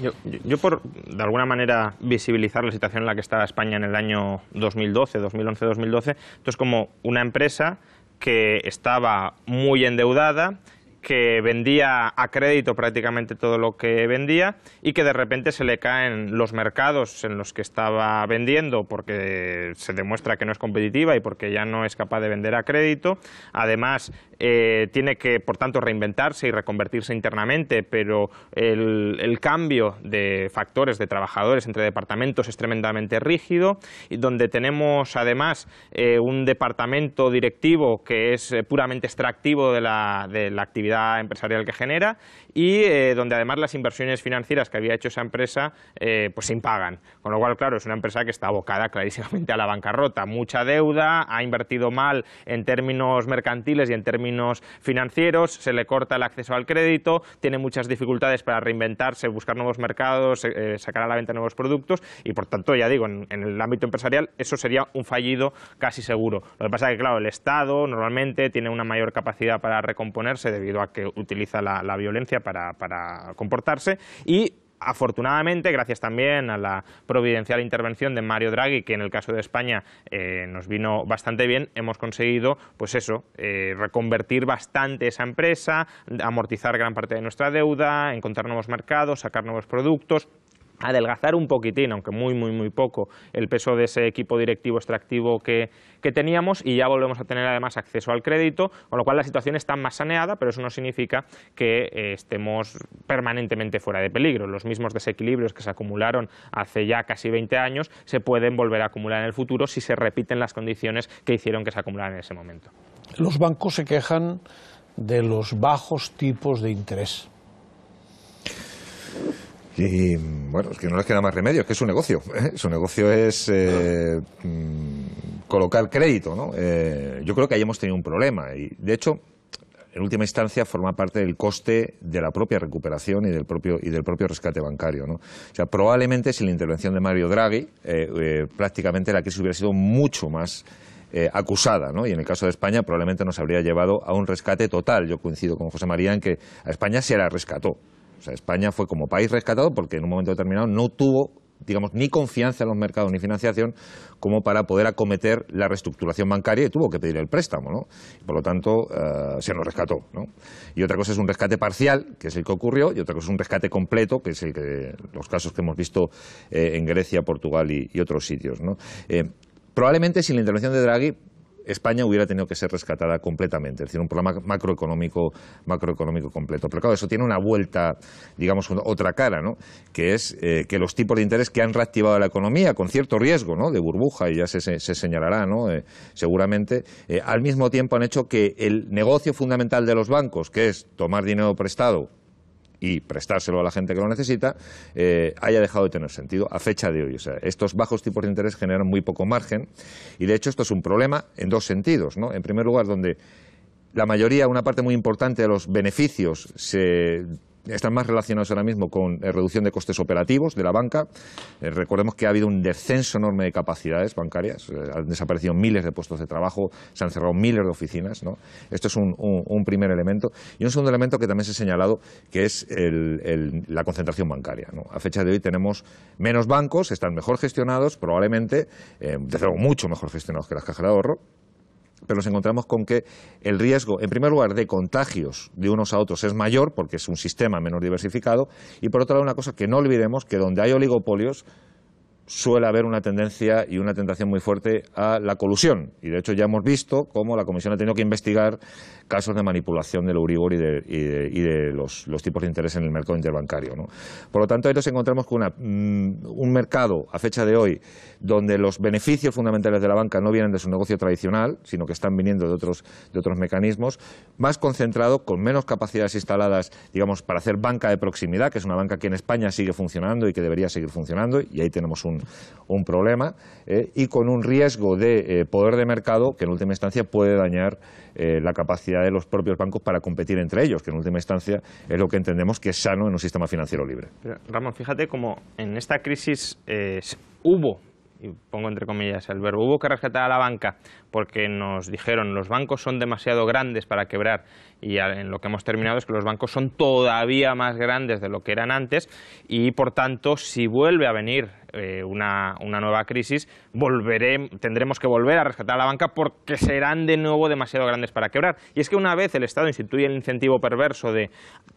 Yo, yo, yo, por, de alguna manera, visibilizar la situación en la que estaba España en el año 2012, 2011-2012, entonces como una empresa que estaba muy endeudada, que vendía a crédito prácticamente todo lo que vendía y que de repente se le caen los mercados en los que estaba vendiendo porque se demuestra que no es competitiva y porque ya no es capaz de vender a crédito. Además, eh, tiene que, por tanto, reinventarse y reconvertirse internamente, pero el, cambio de factores de trabajadores entre departamentos es tremendamente rígido y donde tenemos además eh, un departamento directivo que es eh, puramente extractivo de la actividad empresarial que genera y eh, donde además las inversiones financieras que había hecho esa empresa eh, pues se impagan. Con lo cual, claro, es una empresa que está abocada clarísimamente a la bancarrota. Mucha deuda, ha invertido mal en términos mercantiles y en términos financieros, se le corta el acceso al crédito, tiene muchas dificultades para reinventarse, buscar nuevos mercados, eh, sacar a la venta nuevos productos y, por tanto, ya digo, en, en el ámbito empresarial eso sería un fallido casi seguro. Lo que pasa es que, claro, el Estado normalmente tiene una mayor capacidad para recomponerse debido a que utiliza la, violencia para, comportarse y afortunadamente, gracias también a la providencial intervención de Mario Draghi, que en el caso de España eh, nos vino bastante bien, hemos conseguido, pues eso, eh, reconvertir bastante esa empresa, amortizar gran parte de nuestra deuda, encontrar nuevos mercados, sacar nuevos productos, adelgazar un poquitín, aunque muy, muy, muy poco, el peso de ese equipo directivo extractivo que, teníamos y ya volvemos a tener además acceso al crédito, con lo cual la situación está más saneada, pero eso no significa que eh, estemos permanentemente fuera de peligro. Los mismos desequilibrios que se acumularon hace ya casi 20 años se pueden volver a acumular en el futuro si se repiten las condiciones que hicieron que se acumularan en ese momento. Los bancos se quejan de los bajos tipos de interés y bueno, es que no les queda más remedio, es que es su negocio. *laughs* ¿eh? Su negocio es eh, mm, colocar crédito. ¿no? Eh, yo creo que ahí hemos tenido un problema. Y de hecho, en última instancia, forma parte del coste de la propia recuperación y del propio, y del propio rescate bancario. ¿no? O sea, probablemente sin la intervención de Mario Draghi, prácticamente la crisis hubiera sido mucho más. acusada, ¿no? Y en el caso de España probablemente nos habría llevado a un rescate total. Yo coincido con José María en que a España se la rescató. España fue como país rescatado porque en un momento determinado no tuvo digamos, ni confianza en los mercados ni financiación como para poder acometer la reestructuración bancaria y tuvo que pedir el préstamo, ¿no? Por lo tanto, eh, se nos rescató, Y otra cosa es un rescate parcial, que es el que ocurrió, y otra cosa es un rescate completo, que es el que, los casos que hemos visto eh, en Grecia, Portugal y, otros sitios, eh, probablemente sin la intervención de Draghi España hubiera tenido que ser rescatada completamente, es decir, un programa macroeconómico, macroeconómico completo. Pero claro, eso tiene una vuelta, digamos, otra cara, ¿no? que es eh, que los tipos de interés que han reactivado la economía, con cierto riesgo ¿no? de burbuja, y ya se, señalará ¿no? Eh, seguramente, eh, al mismo tiempo han hecho que el negocio fundamental de los bancos, que es tomar dinero prestado, y prestárselo a la gente que lo necesita, eh, haya dejado de tener sentido a fecha de hoy. O sea, estos bajos tipos de interés generan muy poco margen y de hecho esto es un problema en dos sentidos. ¿no? En primer lugar, donde la mayoría, una parte muy importante de los beneficios se están más relacionados ahora mismo con eh, reducción de costes operativos de la banca. Eh, recordemos que ha habido un descenso enorme de capacidades bancarias, eh, han desaparecido miles de puestos de trabajo, se han cerrado miles de oficinas. ¿no? Esto es un, primer elemento. Y un segundo elemento que también se ha señalado, que es la concentración bancaria. A fecha de hoy tenemos menos bancos, están mejor gestionados, probablemente, desde luego mucho mejor gestionados que las cajas de ahorro pero nos encontramos con que el riesgo, en primer lugar, de contagios de unos a otros es mayor, porque es un sistema menos diversificado, y por otro lado, una cosa que no olvidemos, que donde hay oligopolios, suele haber una tendencia y una tentación muy fuerte a la colusión. Y de hecho ya hemos visto cómo la Comisión ha tenido que investigar casos de manipulación del Euribor y de, y de los, tipos de interés en el mercado interbancario. Por lo tanto, ahí nos encontramos con mm, un mercado a fecha de hoy donde los beneficios fundamentales de la banca no vienen de su negocio tradicional, sino que están viniendo de otros, de otros mecanismos, más concentrado, con menos capacidades instaladas, digamos, para hacer banca de proximidad, que es una banca que en España sigue funcionando y que debería seguir funcionando, y ahí tenemos un, un problema, eh, y con un riesgo de eh, poder de mercado que en última instancia puede dañar eh, la capacidad de los propios bancos para competir entre ellos, que en última instancia es lo que entendemos que es sano en un sistema financiero libre. Ramón, fíjate cómo en esta crisis eh, hubo y pongo entre comillas el verbo, hubo que rescatar a la banca porque nos dijeron los bancos son demasiado grandes para quebrar y en lo que hemos terminado es que los bancos son todavía más grandes de lo que eran antes y por tanto si vuelve a venir eh, una, nueva crisis volveremos tendremos que volver a rescatar a la banca porque serán de nuevo demasiado grandes para quebrar. Y es que una vez el Estado instituye el incentivo perverso de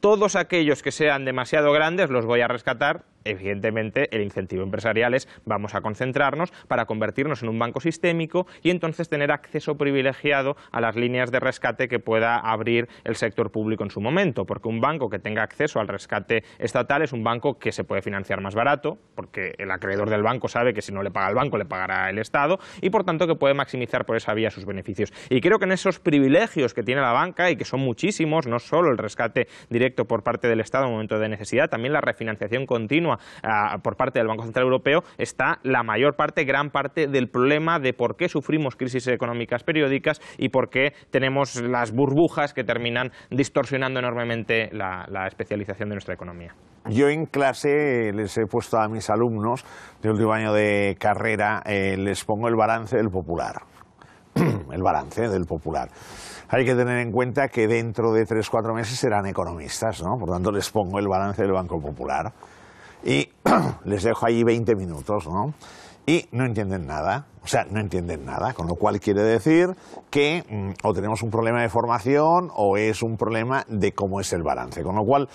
todos aquellos que sean demasiado grandes los voy a rescatar, evidentemente el incentivo empresarial es vamos a concentrarnos para convertirnos en un banco sistémico y entonces tener acceso privilegiado a las líneas de rescate que pueda abrir el sector público en su momento, porque un banco que tenga acceso al rescate estatal es un banco que se puede financiar más barato, porque el acreedor del banco sabe que si no le paga el banco le pagará el Estado, y por tanto que puede maximizar por esa vía sus beneficios. Y creo que en esos privilegios que tiene la banca, y que son muchísimos, no solo el rescate directo por parte del Estado en momento de necesidad, también la refinanciación continua ah, por parte del Banco Central Europeo, está la mayor parte, gran parte del problema de por qué sufrimos crisis eh, económicas periódicas y por qué tenemos las burbujas que terminan distorsionando enormemente la, especialización de nuestra economía. Yo en clase eh, les he puesto a mis alumnos de último año de carrera, eh, les pongo el balance del popular. *clears throat* el balance del popular. Hay que tener en cuenta que dentro de tres, cuatro meses serán economistas, ¿no? Por tanto, les pongo el balance del Banco Popular y *clears throat* les dejo ahí 20 minutos, ¿no? y no entienden nada. O sea, no entienden nada, con lo cual quiere decir que mm, o tenemos un problema de formación o es un problema de cómo es el balance. Con lo cual,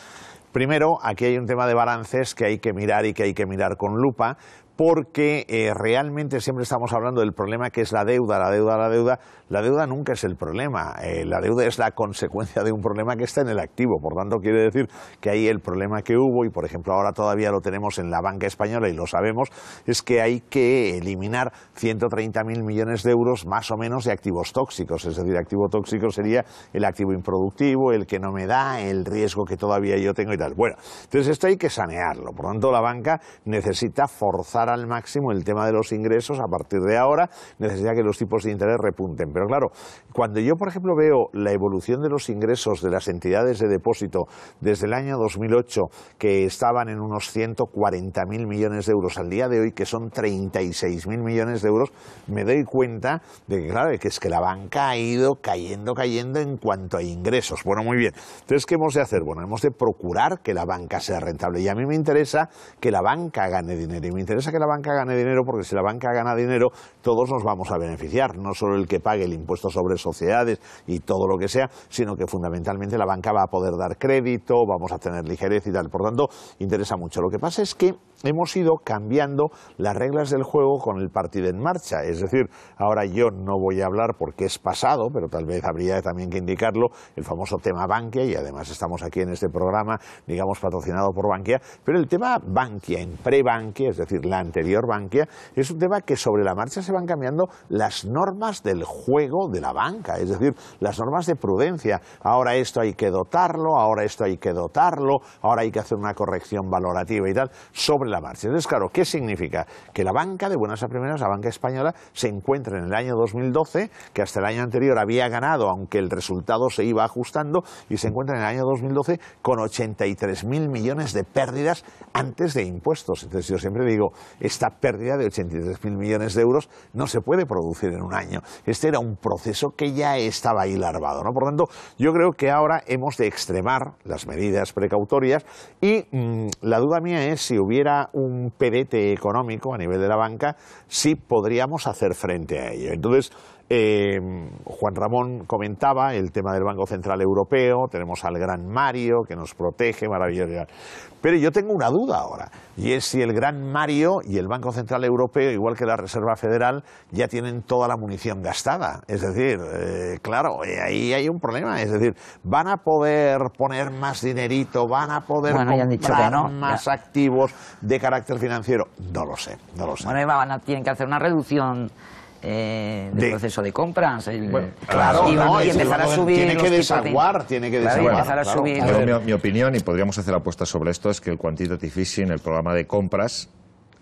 primero, aquí hay un tema de balances que hay que mirar y que hay que mirar con lupa, porque eh, realmente siempre estamos hablando del problema que es la deuda, la deuda, la deuda. La deuda nunca es el problema, eh, la deuda es la consecuencia de un problema que está en el activo, por tanto quiere decir que ahí el problema que hubo, y por ejemplo ahora todavía lo tenemos en la banca española y lo sabemos, es que hay que eliminar 130 mil millones de euros más o menos de activos tóxicos, es decir, activo tóxico sería el activo improductivo, el que no me da, el riesgo que todavía yo tengo y tal. Bueno, entonces esto hay que sanearlo, por tanto la banca necesita forzar al máximo el tema de los ingresos a partir de ahora, necesita que los tipos de interés repunten. Pero claro, cuando yo, por ejemplo, veo la evolución de los ingresos de las entidades de depósito desde el año 2008, que estaban en unos 140.000 millones de euros al día de hoy, que son 36.000 millones de euros, me doy cuenta de que, claro, es que la banca ha ido cayendo, cayendo en cuanto a ingresos. Bueno, muy bien. Entonces, ¿qué hemos de hacer? Bueno, hemos de procurar que la banca sea rentable. Y a mí me interesa que la banca gane dinero y me interesa que la banca gane dinero, porque si la banca gana dinero, todos nos vamos a beneficiar, no solo el que pague el impuesto sobre sociedades y todo lo que sea, sino que fundamentalmente la banca va a poder dar crédito, vamos a tener ligereza y tal. Por tanto, interesa mucho. Lo que pasa es que hemos ido cambiando las reglas del juego con el partido en marcha. Es decir, ahora yo no voy a hablar porque es pasado, pero tal vez habría también que indicarlo, el famoso tema Bankia, y además estamos aquí en este programa, digamos, patrocinado por Bankia, pero el tema Bankia, en pre-Bankia, es decir, la anterior Bankia, es un tema que sobre la marcha se van cambiando las normas del juego de la banca, es decir, las normas de prudencia. Ahora esto hay que dotarlo, ahora esto hay que dotarlo, ahora hay que hacer una corrección valorativa y tal, sobre entonces, claro, ¿qué significa? Que la banca, de buenas a primeras, la banca española, se encuentra en el año 2012, que hasta el año anterior había ganado, aunque el resultado se iba ajustando, y se encuentra en el año 2012 con 83.000 millones de pérdidas antes de impuestos. Entonces, yo siempre digo, esta pérdida de 83.000 millones de euros no se puede producir en un año. Este era un proceso que ya estaba ahí larvado. ¿no? Por tanto, yo creo que ahora hemos de extremar las medidas precautorias y mm, la duda mía es si hubiera un pedete económico a nivel de la banca, sí podríamos hacer frente a ello. Entonces, eh, Juan Ramón comentaba el tema del Banco Central Europeo, tenemos al gran Mario que nos protege, maravilloso. Pero yo tengo una duda ahora, y es si el gran Mario y el Banco Central Europeo, igual que la Reserva Federal, ya tienen toda la munición gastada. Es decir, eh, claro, eh, ahí hay un problema. Es decir, ¿van a poder poner más dinerito? ¿Van a poder comprar más activos de carácter financiero? No lo sé, no lo sé. Bueno, tienen que hacer una reducción eh, de, proceso de compras. claro, a subir. Tiene que desaguar, tiene que desaguar. mi, opinión, y podríamos hacer apuestas sobre esto, es que el quantitative easing, el programa de compras,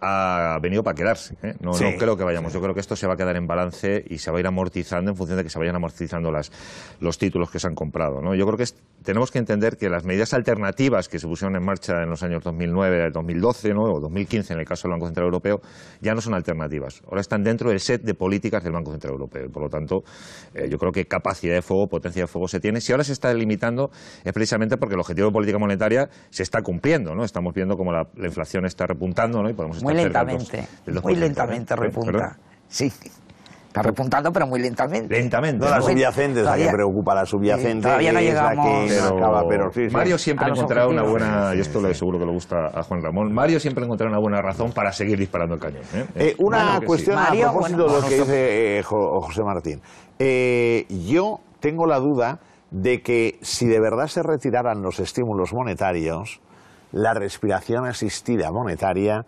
ha venido para quedarse. ¿eh? No, creo que vayamos. Yo creo que esto se va a quedar en balance y se va a ir amortizando en función de que se vayan amortizando las, los títulos que se han comprado. Yo creo que tenemos que entender que las medidas alternativas que se pusieron en marcha en los años 2009, 2012 o 2015 en el caso del Banco Central Europeo ya no son alternativas. Ahora están dentro del set de políticas del Banco Central Europeo. por lo tanto, eh, yo creo que capacidad de fuego, potencia de fuego se tiene. Si ahora se está delimitando es precisamente porque el objetivo de política monetaria se está cumpliendo. Estamos viendo como la, inflación está repuntando ¿no? y podemos muy lentamente, muy lentamente repunta. Sí, está repuntando, pero muy lentamente. Lentamente. No, la subyacente es la que preocupa, la subyacente. Mario siempre ha encontrado una buena, y esto seguro que le gusta a Juan Ramón, Mario siempre ha encontrado una buena razón para seguir disparando el cañón. ¿eh? Eh, una cuestión Mario, lo que dice eh, José Martín. yo tengo la duda de que si de verdad se retiraran los estímulos monetarios, la respiración asistida monetaria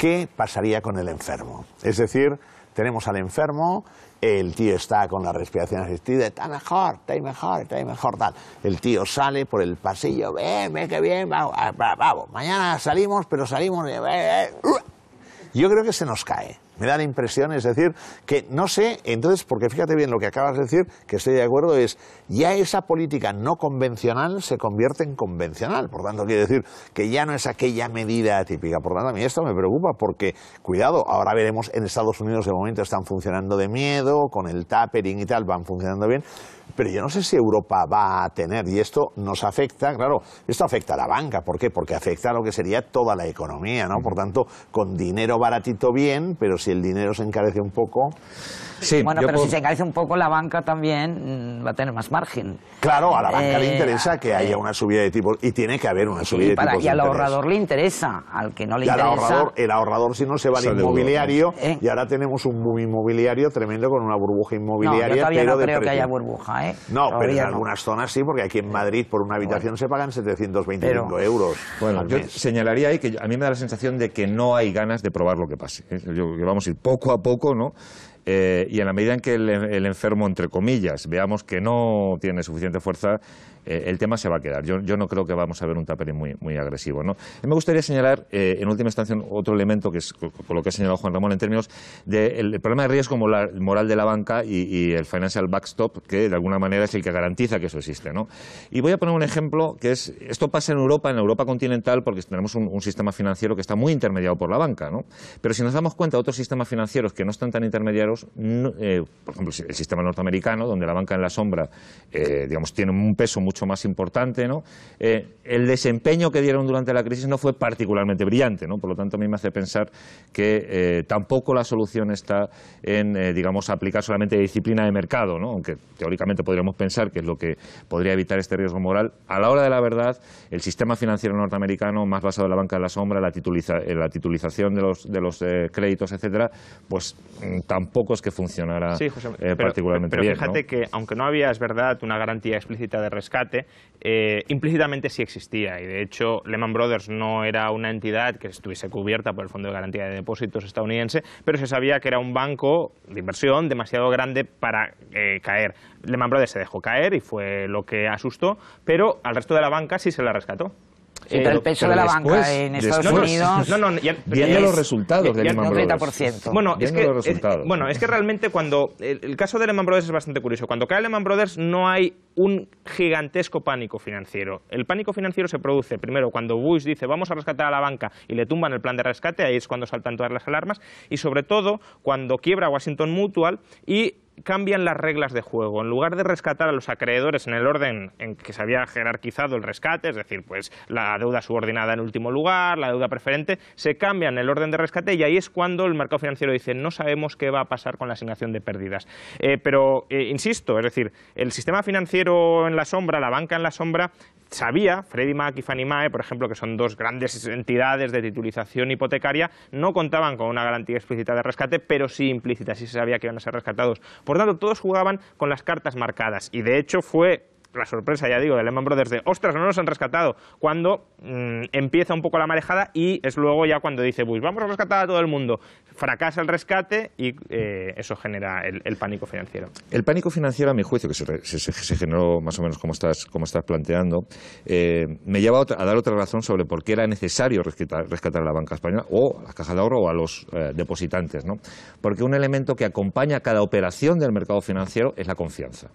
qué pasaría con el enfermo. Es decir, tenemos al enfermo, el tío está con la respiración asistida, está mejor, está mejor, está mejor, tal. El tío sale por el pasillo, ve, ve qué bien, vamos, vamos, mañana salimos, pero salimos, de. Eh, eh, uh, yo creo que se nos cae. Me da la impresión, es decir, que no sé, entonces, porque fíjate bien lo que acabas de decir, que estoy de acuerdo, es ya esa política no convencional se convierte en convencional. Por tanto, quiere decir que ya no es aquella medida típica, Por tanto, a mí esto me preocupa porque, cuidado, ahora veremos en Estados Unidos de momento están funcionando de miedo, con el tapering y tal, van funcionando bien pero yo no sé si Europa va a tener, y esto nos afecta, claro, esto afecta a la banca, ¿por qué? Porque afecta a lo que sería toda la economía, ¿no? Por mm. tanto, con dinero baratito bien, pero si el dinero se encarece un poco bueno, pero si se cae un poco la banca también mm, va a tener más margen. Claro, a la banca le eh, interesa que haya una subida de tipos y tiene que haber una subida sí, de para, tipos. Y al ahorrador le interesa, al que no le interesa. el ahorrador si no se va al inmobiliario ¿eh? y ahora tenemos un inmobiliario tremendo con una burbuja inmobiliaria. No, yo todavía no creo que haya burbuja, ¿eh? No, pero en algunas zonas sí, porque aquí en Madrid por una habitación se pagan 725 euros. Bueno, yo señalaría ahí que a mí me da la sensación de que no hay ganas de probar lo que pase. ¿eh? Yo, que vamos a ir poco a poco, ¿no? Eh, y en la medida en que el, enfermo, entre comillas, veamos que no tiene suficiente fuerza, eh, el tema se va a quedar. Yo, no creo que vamos a ver un tapering muy, agresivo. me gustaría señalar, eh, en última instancia, otro elemento que es con lo que ha señalado Juan Ramón en términos del problema de riesgo moral, de la banca y, el financial backstop, que de alguna manera es el que garantiza que eso existe. Y voy a poner un ejemplo que es, esto pasa en Europa, en Europa continental, porque tenemos un, sistema financiero que está muy intermediado por la banca. ¿no? Pero si nos damos cuenta, de otros sistemas financieros que no están tan intermediados... Eh, por ejemplo, el sistema norteamericano, donde la banca en la sombra, digamos, tiene un peso muy mucho más importante. ¿no? Eh, el desempeño que dieron durante la crisis no fue particularmente brillante, ¿no? por lo tanto a mí me hace pensar que eh, tampoco la solución está en, eh, aplicar solamente disciplina de mercado, ¿no? aunque teóricamente podríamos pensar que es lo que podría evitar este riesgo moral. A la hora de la verdad, el sistema financiero norteamericano, más basado en la banca de la sombra, la, titulización de los, créditos, etcétera, pues mm, tampoco es que funcionara particularmente bien. pero Fíjate que aunque no había, es verdad, una garantía explícita de rescate, eh, implícitamente sí existía. Y de hecho, Lehman Brothers no era una entidad que estuviese cubierta por el Fondo de Garantía de Depósitos estadounidense, pero se sabía que era un banco de inversión demasiado grande para eh, caer. Lehman Brothers se dejó caer y fue lo que asustó, pero al resto de la banca sí se la rescató el peso de la banca en Estados Unidos. No, los resultados de Lehman Brothers. Bueno, es que, bueno, es que realmente cuando. El, el, caso de Lehman Brothers es bastante curioso. Cuando cae Lehman Brothers no hay un gigantesco pánico financiero. El pánico financiero se produce primero cuando Bush dice vamos a rescatar a la banca y le tumban el plan de rescate, ahí es cuando saltan todas las alarmas, y sobre todo cuando quiebra Washington Mutual y cambian las reglas de juego. En lugar de rescatar a los acreedores en el orden en que se había jerarquizado el rescate, es decir, pues la deuda subordinada en último lugar, la deuda preferente, se cambian el orden de rescate y ahí es cuando el mercado financiero dice no sabemos qué va a pasar con la asignación de pérdidas. Eh, pero, eh, insisto, es decir, el sistema financiero en la sombra, la banca en la sombra, sabía, Freddie Mac y Fannie Mae, por ejemplo, que son dos grandes entidades de titulización hipotecaria, no contaban con una garantía explícita de rescate, pero sí implícita, sí se sabía que iban a ser rescatados por tanto, todos jugaban con las cartas marcadas y de hecho fue la sorpresa, ya digo, de Lehman Brothers de, ostras, no nos han rescatado, cuando mm, empieza un poco la marejada y es luego ya cuando dice, pues vamos a rescatar a todo el mundo, fracasa el rescate y eh, eso genera el, pánico financiero. El pánico financiero, a mi juicio, que se, generó más o menos como estás, como estás planteando, eh, me lleva a, dar otra razón sobre por qué era necesario rescatar, a la banca española o a la caja de ahorro o a los eh, depositantes, ¿no? Porque un elemento que acompaña cada operación del mercado financiero es la confianza.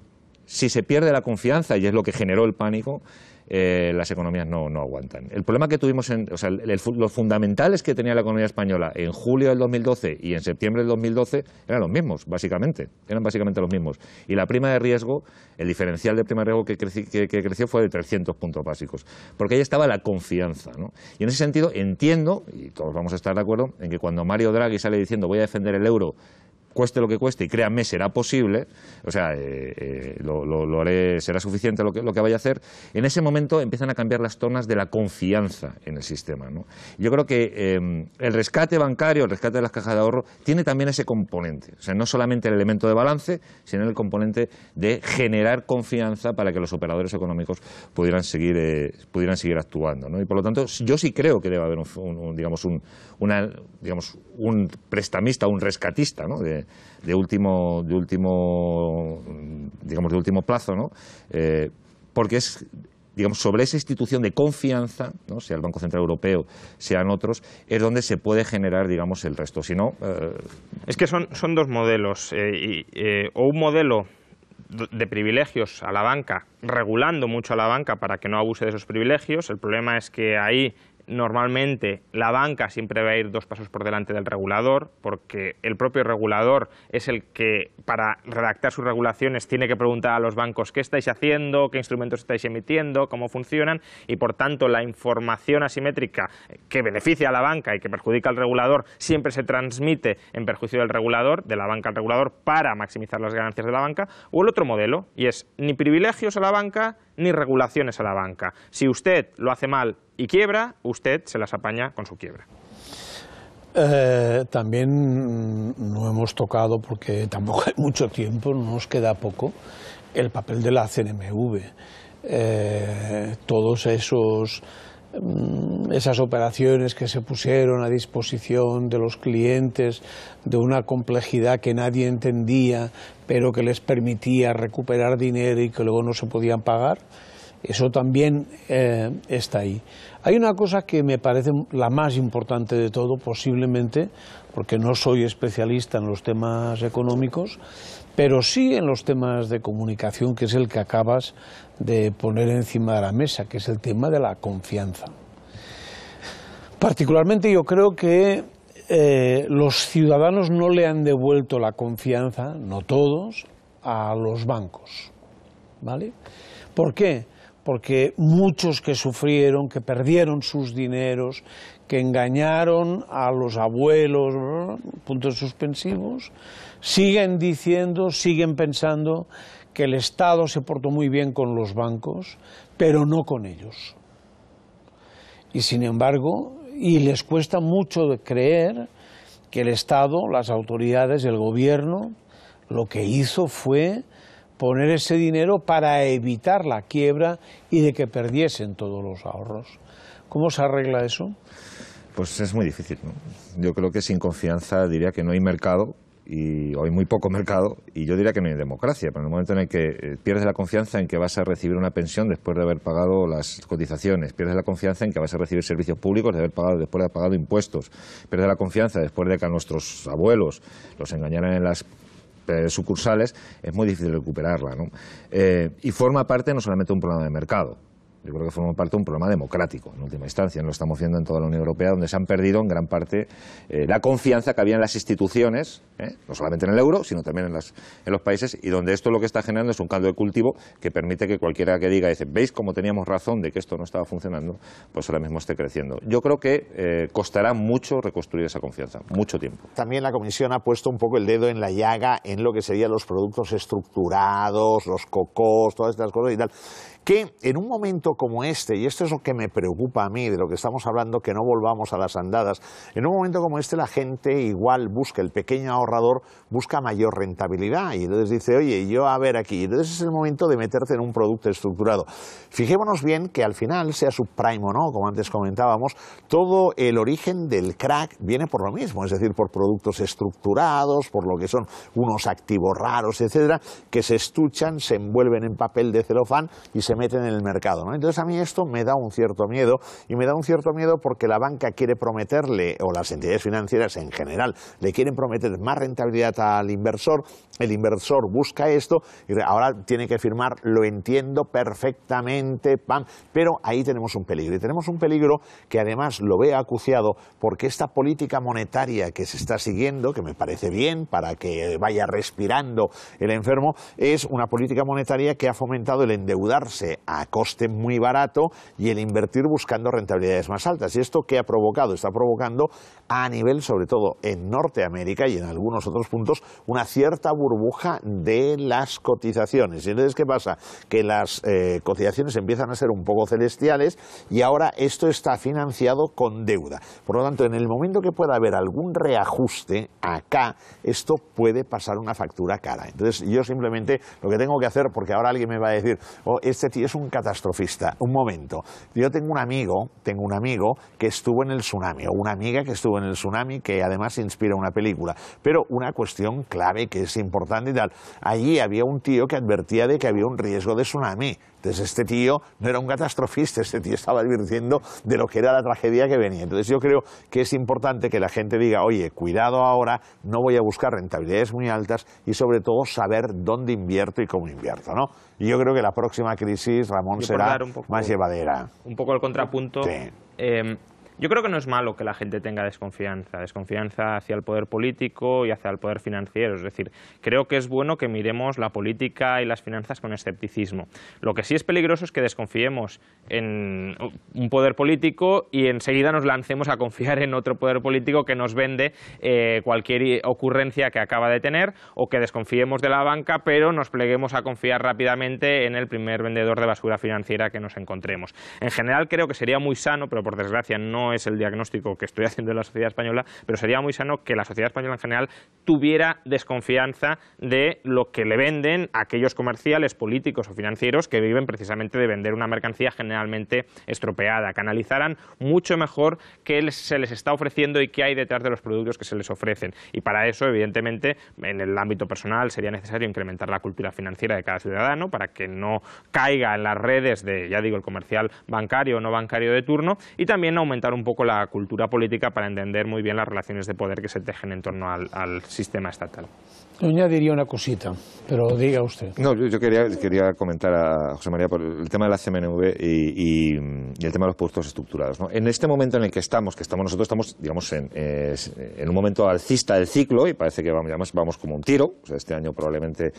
Si se pierde la confianza, y es lo que generó el pánico, eh, las economías no, aguantan. El problema que tuvimos, o sea, los fundamentales que tenía la economía española en julio del 2012 y en septiembre del 2012 eran los mismos, básicamente, eran básicamente los mismos. Y la prima de riesgo, el diferencial de prima de riesgo que, que creció fue de 300 puntos básicos, porque ahí estaba la confianza. ¿no? Y en ese sentido entiendo, y todos vamos a estar de acuerdo, en que cuando Mario Draghi sale diciendo voy a defender el euro cueste lo que cueste, y créanme, será posible, o sea, eh, eh, lo, lo, haré, será suficiente lo que, lo que vaya a hacer, en ese momento empiezan a cambiar las tonas de la confianza en el sistema. ¿no? Yo creo que em, el rescate bancario, el rescate de las cajas de ahorro, tiene también ese componente, o sea, no solamente el elemento de balance, sino el componente de generar confianza para que los operadores económicos pudieran seguir, eh, pudieran seguir actuando. ¿no? Y por lo tanto, yo sí creo que debe haber un, digamos, un, digamos, un prestamista, un rescatista ¿no? de, de, último, de último, digamos, de último plazo, ¿no? Eh, porque es digamos, sobre esa institución de confianza, ¿no? sea el Banco Central Europeo, sean otros, es donde se puede generar, digamos, el resto. Si eh, Es que son, dos modelos. Eh, o un modelo de privilegios a la banca, regulando mucho a la banca para que no abuse de esos privilegios. El problema es que ahí normalmente la banca siempre va a ir dos pasos por delante del regulador, porque el propio regulador es el que para redactar sus regulaciones tiene que preguntar a los bancos qué estáis haciendo, qué instrumentos estáis emitiendo, cómo funcionan, y por tanto la información asimétrica que beneficia a la banca y que perjudica al regulador siempre se transmite en perjuicio del regulador, de la banca al regulador, para maximizar las ganancias de la banca, o el otro modelo, y es ni privilegios a la banca, ni regulaciones a la banca. Si usted lo hace mal y quiebra, usted se las apaña con su quiebra. Eh, también no hemos tocado, porque tampoco hay mucho tiempo, nos queda poco, el papel de la CNMV. Eh, todos esos Mm, esas operaciones que se pusieron a disposición de los clientes de una complejidad que nadie entendía, pero que les permitía recuperar dinero y que luego no se podían pagar, eso también eh, está ahí. Hay una cosa que me parece la más importante de todo, posiblemente, porque no soy especialista en los temas económicos, pero sí en los temas de comunicación, que es el que acabas de poner encima de la mesa, que es el tema de la confianza. Particularmente yo creo que eh, los ciudadanos no le han devuelto la confianza, no todos, a los bancos. ¿Vale? ¿Por qué? Porque muchos que sufrieron, que perdieron sus dineros, que engañaron a los abuelos, puntos suspensivos, siguen diciendo, siguen pensando que el Estado se portó muy bien con los bancos, pero no con ellos. Y sin embargo, y les cuesta mucho creer que el Estado, las autoridades, el gobierno, lo que hizo fue poner ese dinero para evitar la quiebra y de que perdiesen todos los ahorros. ¿Cómo se arregla eso? Pues es muy difícil. Yo creo que sin confianza diría que no hay mercado y hoy muy poco mercado, y yo diría que no hay democracia, pero en el momento en el que eh, pierdes la confianza en que vas a recibir una pensión después de haber pagado las cotizaciones, pierdes la confianza en que vas a recibir servicios públicos de haber pagado, después de haber pagado impuestos, pierdes la confianza después de que a nuestros abuelos los engañaran en las eh, sucursales, es muy difícil recuperarla. ¿no? Eh, y forma parte no solamente de un problema de mercado, yo creo que forma parte de un problema democrático, en última instancia. Lo estamos viendo en toda la Unión Europea, donde se han perdido en gran parte eh, la confianza que había en las instituciones, eh, no solamente en el euro, sino también en, los países, y donde esto lo que está generando es un caldo de cultivo que permite que cualquiera que diga, dice, ¿veis cómo teníamos razón de que esto no estaba funcionando? Pues ahora mismo esté creciendo. Yo creo que eh, costará mucho reconstruir esa confianza, mucho tiempo. También la Comisión ha puesto un poco el dedo en la llaga en lo que serían los productos estructurados, los cocos, todas estas cosas y tal que en un momento como este, y esto es lo que me preocupa a mí, de lo que estamos hablando, que no volvamos a las andadas, en un momento como este la gente igual busca, el pequeño ahorrador busca mayor rentabilidad y entonces dice, oye, yo a ver aquí, entonces es el momento de meterse en un producto estructurado. Fijémonos bien que al final, sea subprime o no, como antes comentábamos, todo el origen del crack viene por lo mismo, es decir, por productos estructurados, por lo que son unos activos raros, etcétera, que se estuchan, se envuelven en papel de celofán y se meten en el mercado. Entonces a mí esto me da un cierto miedo y me da un cierto miedo porque la banca quiere prometerle, o las entidades financieras en general, le quieren prometer más rentabilidad al inversor, el inversor busca esto y ahora tiene que firmar, lo entiendo perfectamente, pam, pero ahí tenemos un peligro y tenemos un peligro que además lo ve acuciado porque esta política monetaria que se está siguiendo, que me parece bien para que vaya respirando el enfermo, es una política monetaria que ha fomentado el endeudarse a coste muy barato y el invertir buscando rentabilidades más altas. ¿Y esto qué ha provocado? Está provocando a nivel, sobre todo en Norteamérica y en algunos otros puntos, una cierta burbuja de las cotizaciones. ¿Y entonces qué pasa? Que las eh, cotizaciones empiezan a ser un poco celestiales y ahora esto está financiado con deuda. Por lo tanto, en el momento que pueda haber algún reajuste acá, esto puede pasar una factura cara. Entonces, yo simplemente lo que tengo que hacer, porque ahora alguien me va a decir, oh, este y es un catastrofista. Un momento. Yo tengo un amigo, tengo un amigo que estuvo en el tsunami, o una amiga que estuvo en el tsunami, que además inspira una película. Pero una cuestión clave que es importante y tal. Allí había un tío que advertía de que había un riesgo de tsunami. Entonces este tío no era un catastrofista, este tío estaba advirtiendo de lo que era la tragedia que venía. Entonces yo creo que es importante que la gente diga, oye, cuidado ahora, no voy a buscar rentabilidades muy altas y sobre todo saber dónde invierto y cómo invierto. Y yo creo que la próxima crisis, Ramón, será más llevadera. Un poco el contrapunto. Em, yo creo que no es malo que la gente tenga desconfianza, desconfianza hacia el poder político y hacia el poder financiero. Es decir, creo que es bueno que miremos la política y las finanzas con escepticismo. Lo que sí es peligroso es que desconfiemos en un poder político y enseguida nos lancemos a confiar en otro poder político que nos vende eh, cualquier ocurrencia que acaba de tener o que desconfiemos de la banca, pero nos pleguemos a confiar rápidamente en el primer vendedor de basura financiera que nos encontremos. En general creo que sería muy sano, pero por desgracia no es el diagnóstico que estoy *laughs* haciendo de la sociedad española, pero sería muy sano que la sociedad española en general tuviera desconfianza de lo que le venden aquellos comerciales, políticos o financieros que viven precisamente de vender una mercancía generalmente estropeada, que analizaran mucho mejor qué se les está ofreciendo y qué hay detrás de los productos que se les ofrecen. Y para eso, evidentemente, en el ámbito personal sería necesario incrementar la cultura financiera de cada ciudadano para que no caiga en las redes de, ya digo, el comercial bancario o no bancario de turno y también aumentar un poco la cultura política para entender muy bien las relaciones de poder que se tejen en torno al, sistema estatal. Yo añadiría una cosita, pero diga usted. No, yo, quería, comentar a José María por el tema de la CMNV y, el tema de los productos estructurados. En este momento en el que estamos, que estamos nosotros estamos, digamos, en, en un momento alcista del ciclo y parece que vamos, vamos como un tiro. este año probablemente,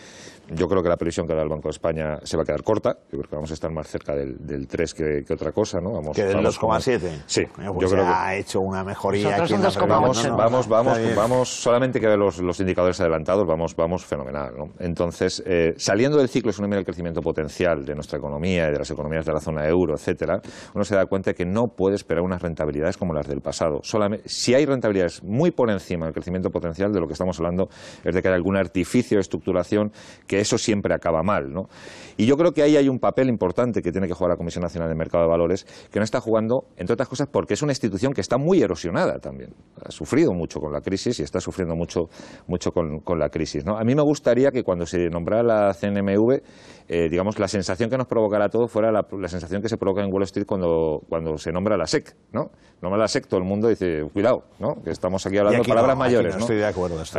yo creo que la previsión que da el Banco de España se va a quedar corta. Yo creo que vamos a estar más cerca del, 3 que, otra cosa, ¿no? que del 2,7. Sí, pues yo creo que ha hecho una mejoría. vamos, vamos, vamos, solamente que ver los indicadores adelantados vamos, vamos fenomenal. Entonces, eh, saliendo del ciclo, de del crecimiento potencial de nuestra economía y de las economías de la zona euro, etcétera, uno se da cuenta que no puede esperar unas rentabilidades como las del pasado. si hay rentabilidades muy por encima del crecimiento potencial, de lo que estamos hablando es de que hay algún artificio de estructuración que eso siempre acaba mal. ¿no? Y yo creo que ahí hay un papel importante que tiene que jugar la Comisión Nacional de Mercado de Valores, que no está jugando, entre otras cosas, porque es una institución que está muy erosionada también. Ha sufrido mucho con la crisis y está sufriendo mucho, mucho con, la crisis. ¿no? A mí me gustaría que cuando se nombrara la CNMV, eh, digamos, la sensación que nos provocará todo fuera la, sensación que se provoca en Wall Street cuando, cuando se nombra la SEC, ¿no? Nombra la SEC, todo el mundo dice, cuidado, ¿no? Que estamos aquí hablando de palabras mayores, no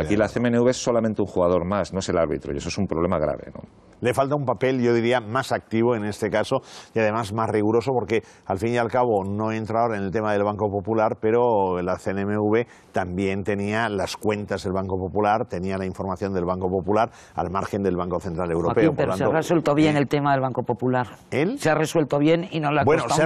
aquí la CMNV es solamente un jugador más, no es el árbitro, y eso es un problema grave, ¿no? Le falta un papel, yo diría, más activo en este caso y además más riguroso porque al fin y al cabo no entra ahora en el tema del Banco Popular, pero la CNMV también tenía las cuentas del Banco Popular, tenía la información del Banco Popular al margen del Banco Central Europeo. por tanto, resuelto bien el tema del Banco Popular. ¿Él? Se ha resuelto bien y no le ha bueno, se ha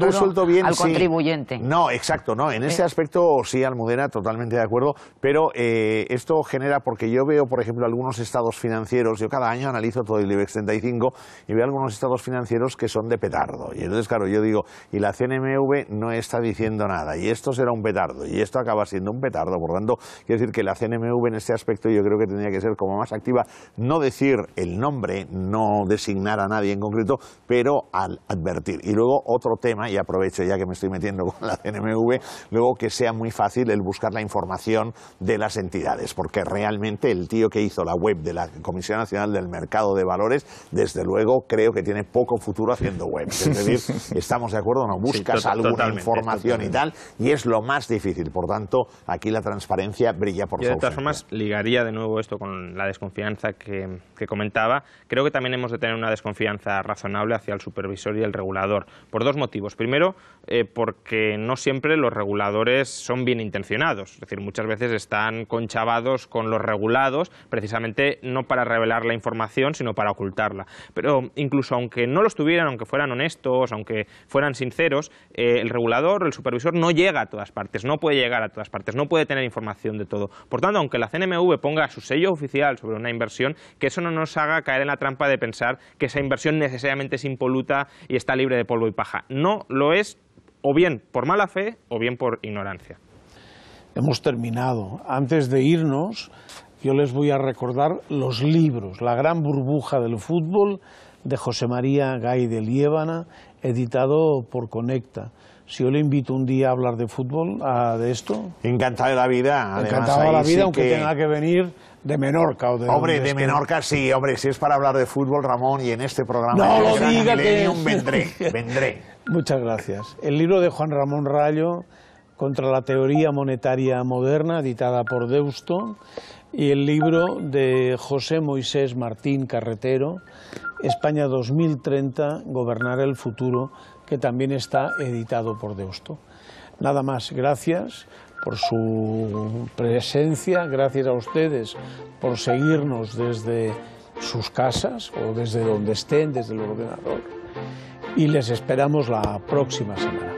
al contribuyente. No, exacto, no. En ese aspecto sí, Almudena, totalmente de acuerdo. Pero eh, esto genera, porque yo veo, por ejemplo, algunos estados financieros, yo cada año analizo todo el IBEX 35 y veo algunos estados financieros que son de petardo. Y entonces, claro, yo digo, y la CNMV no está diciendo nada, y esto será un petardo, y esto acaba siendo un petardo. Por lo tanto, quiero decir que la CNMV en este aspecto yo creo que tendría que ser como más activa, no decir el nombre, no designar a nadie en concreto, pero al advertir. Y luego otro tema, y aprovecho ya que me estoy metiendo con la CNMV, luego que sea muy fácil el buscar la información de las entidades, porque realmente el tío que hizo la web de la Comisión Nacional del Mercado de Valores, desde luego creo que tiene poco futuro haciendo web. Es *laughs* decir, estamos de acuerdo, no buscas alguna información y tal, y es lo más difícil. Por tanto, aquí la transparencia brilla por Yo, su de todas formas, ligaría de nuevo esto con la desconfianza que, que comentaba. Creo que también hemos de tener una desconfianza razonable hacia el supervisor y el regulador, por dos motivos. Primero, eh, porque no siempre los reguladores son bien intencionados, es decir, muchas veces están conchavados con los regulados, precisamente no para revelar la información, sino para ocultarla. Pero incluso aunque no lo estuvieran, aunque fueran honestos, aunque fueran sinceros, eh, el regulador, el supervisor no llega a todas partes, no puede llegar a todas partes, no puede tener información de todo. Por tanto, aunque la CNMV ponga su sello oficial sobre una inversión, que eso no nos haga caer en la trampa de pensar que esa inversión necesariamente es impoluta y está libre de polvo y paja. No lo es, o bien por mala fe o bien por ignorancia. Hemos terminado. Antes de irnos, yo les voy a recordar los libros, La gran burbuja del fútbol de José María Gay de Liébana, editado por Conecta. Si yo le invito un día a hablar de fútbol, a, de esto. Encantado de la vida. Encantado de la vida, aunque tenga que venir de Menorca o de Hombre, de Menorca sí, hombre, si es para hablar de fútbol, Ramón, y en este programa no, lo vendré, *laughs* vendré. Muchas gracias. El libro de Juan Ramón Rayo contra la teoría monetaria moderna, editada por Deusto, y el libro de José Moisés Martín Carretero, España 2030, Gobernar el futuro, que también está editado por Deusto. Nada más, gracias por su presencia, gracias a ustedes por seguirnos desde sus casas o desde donde estén, desde el ordenador. Y les esperamos la próxima semana.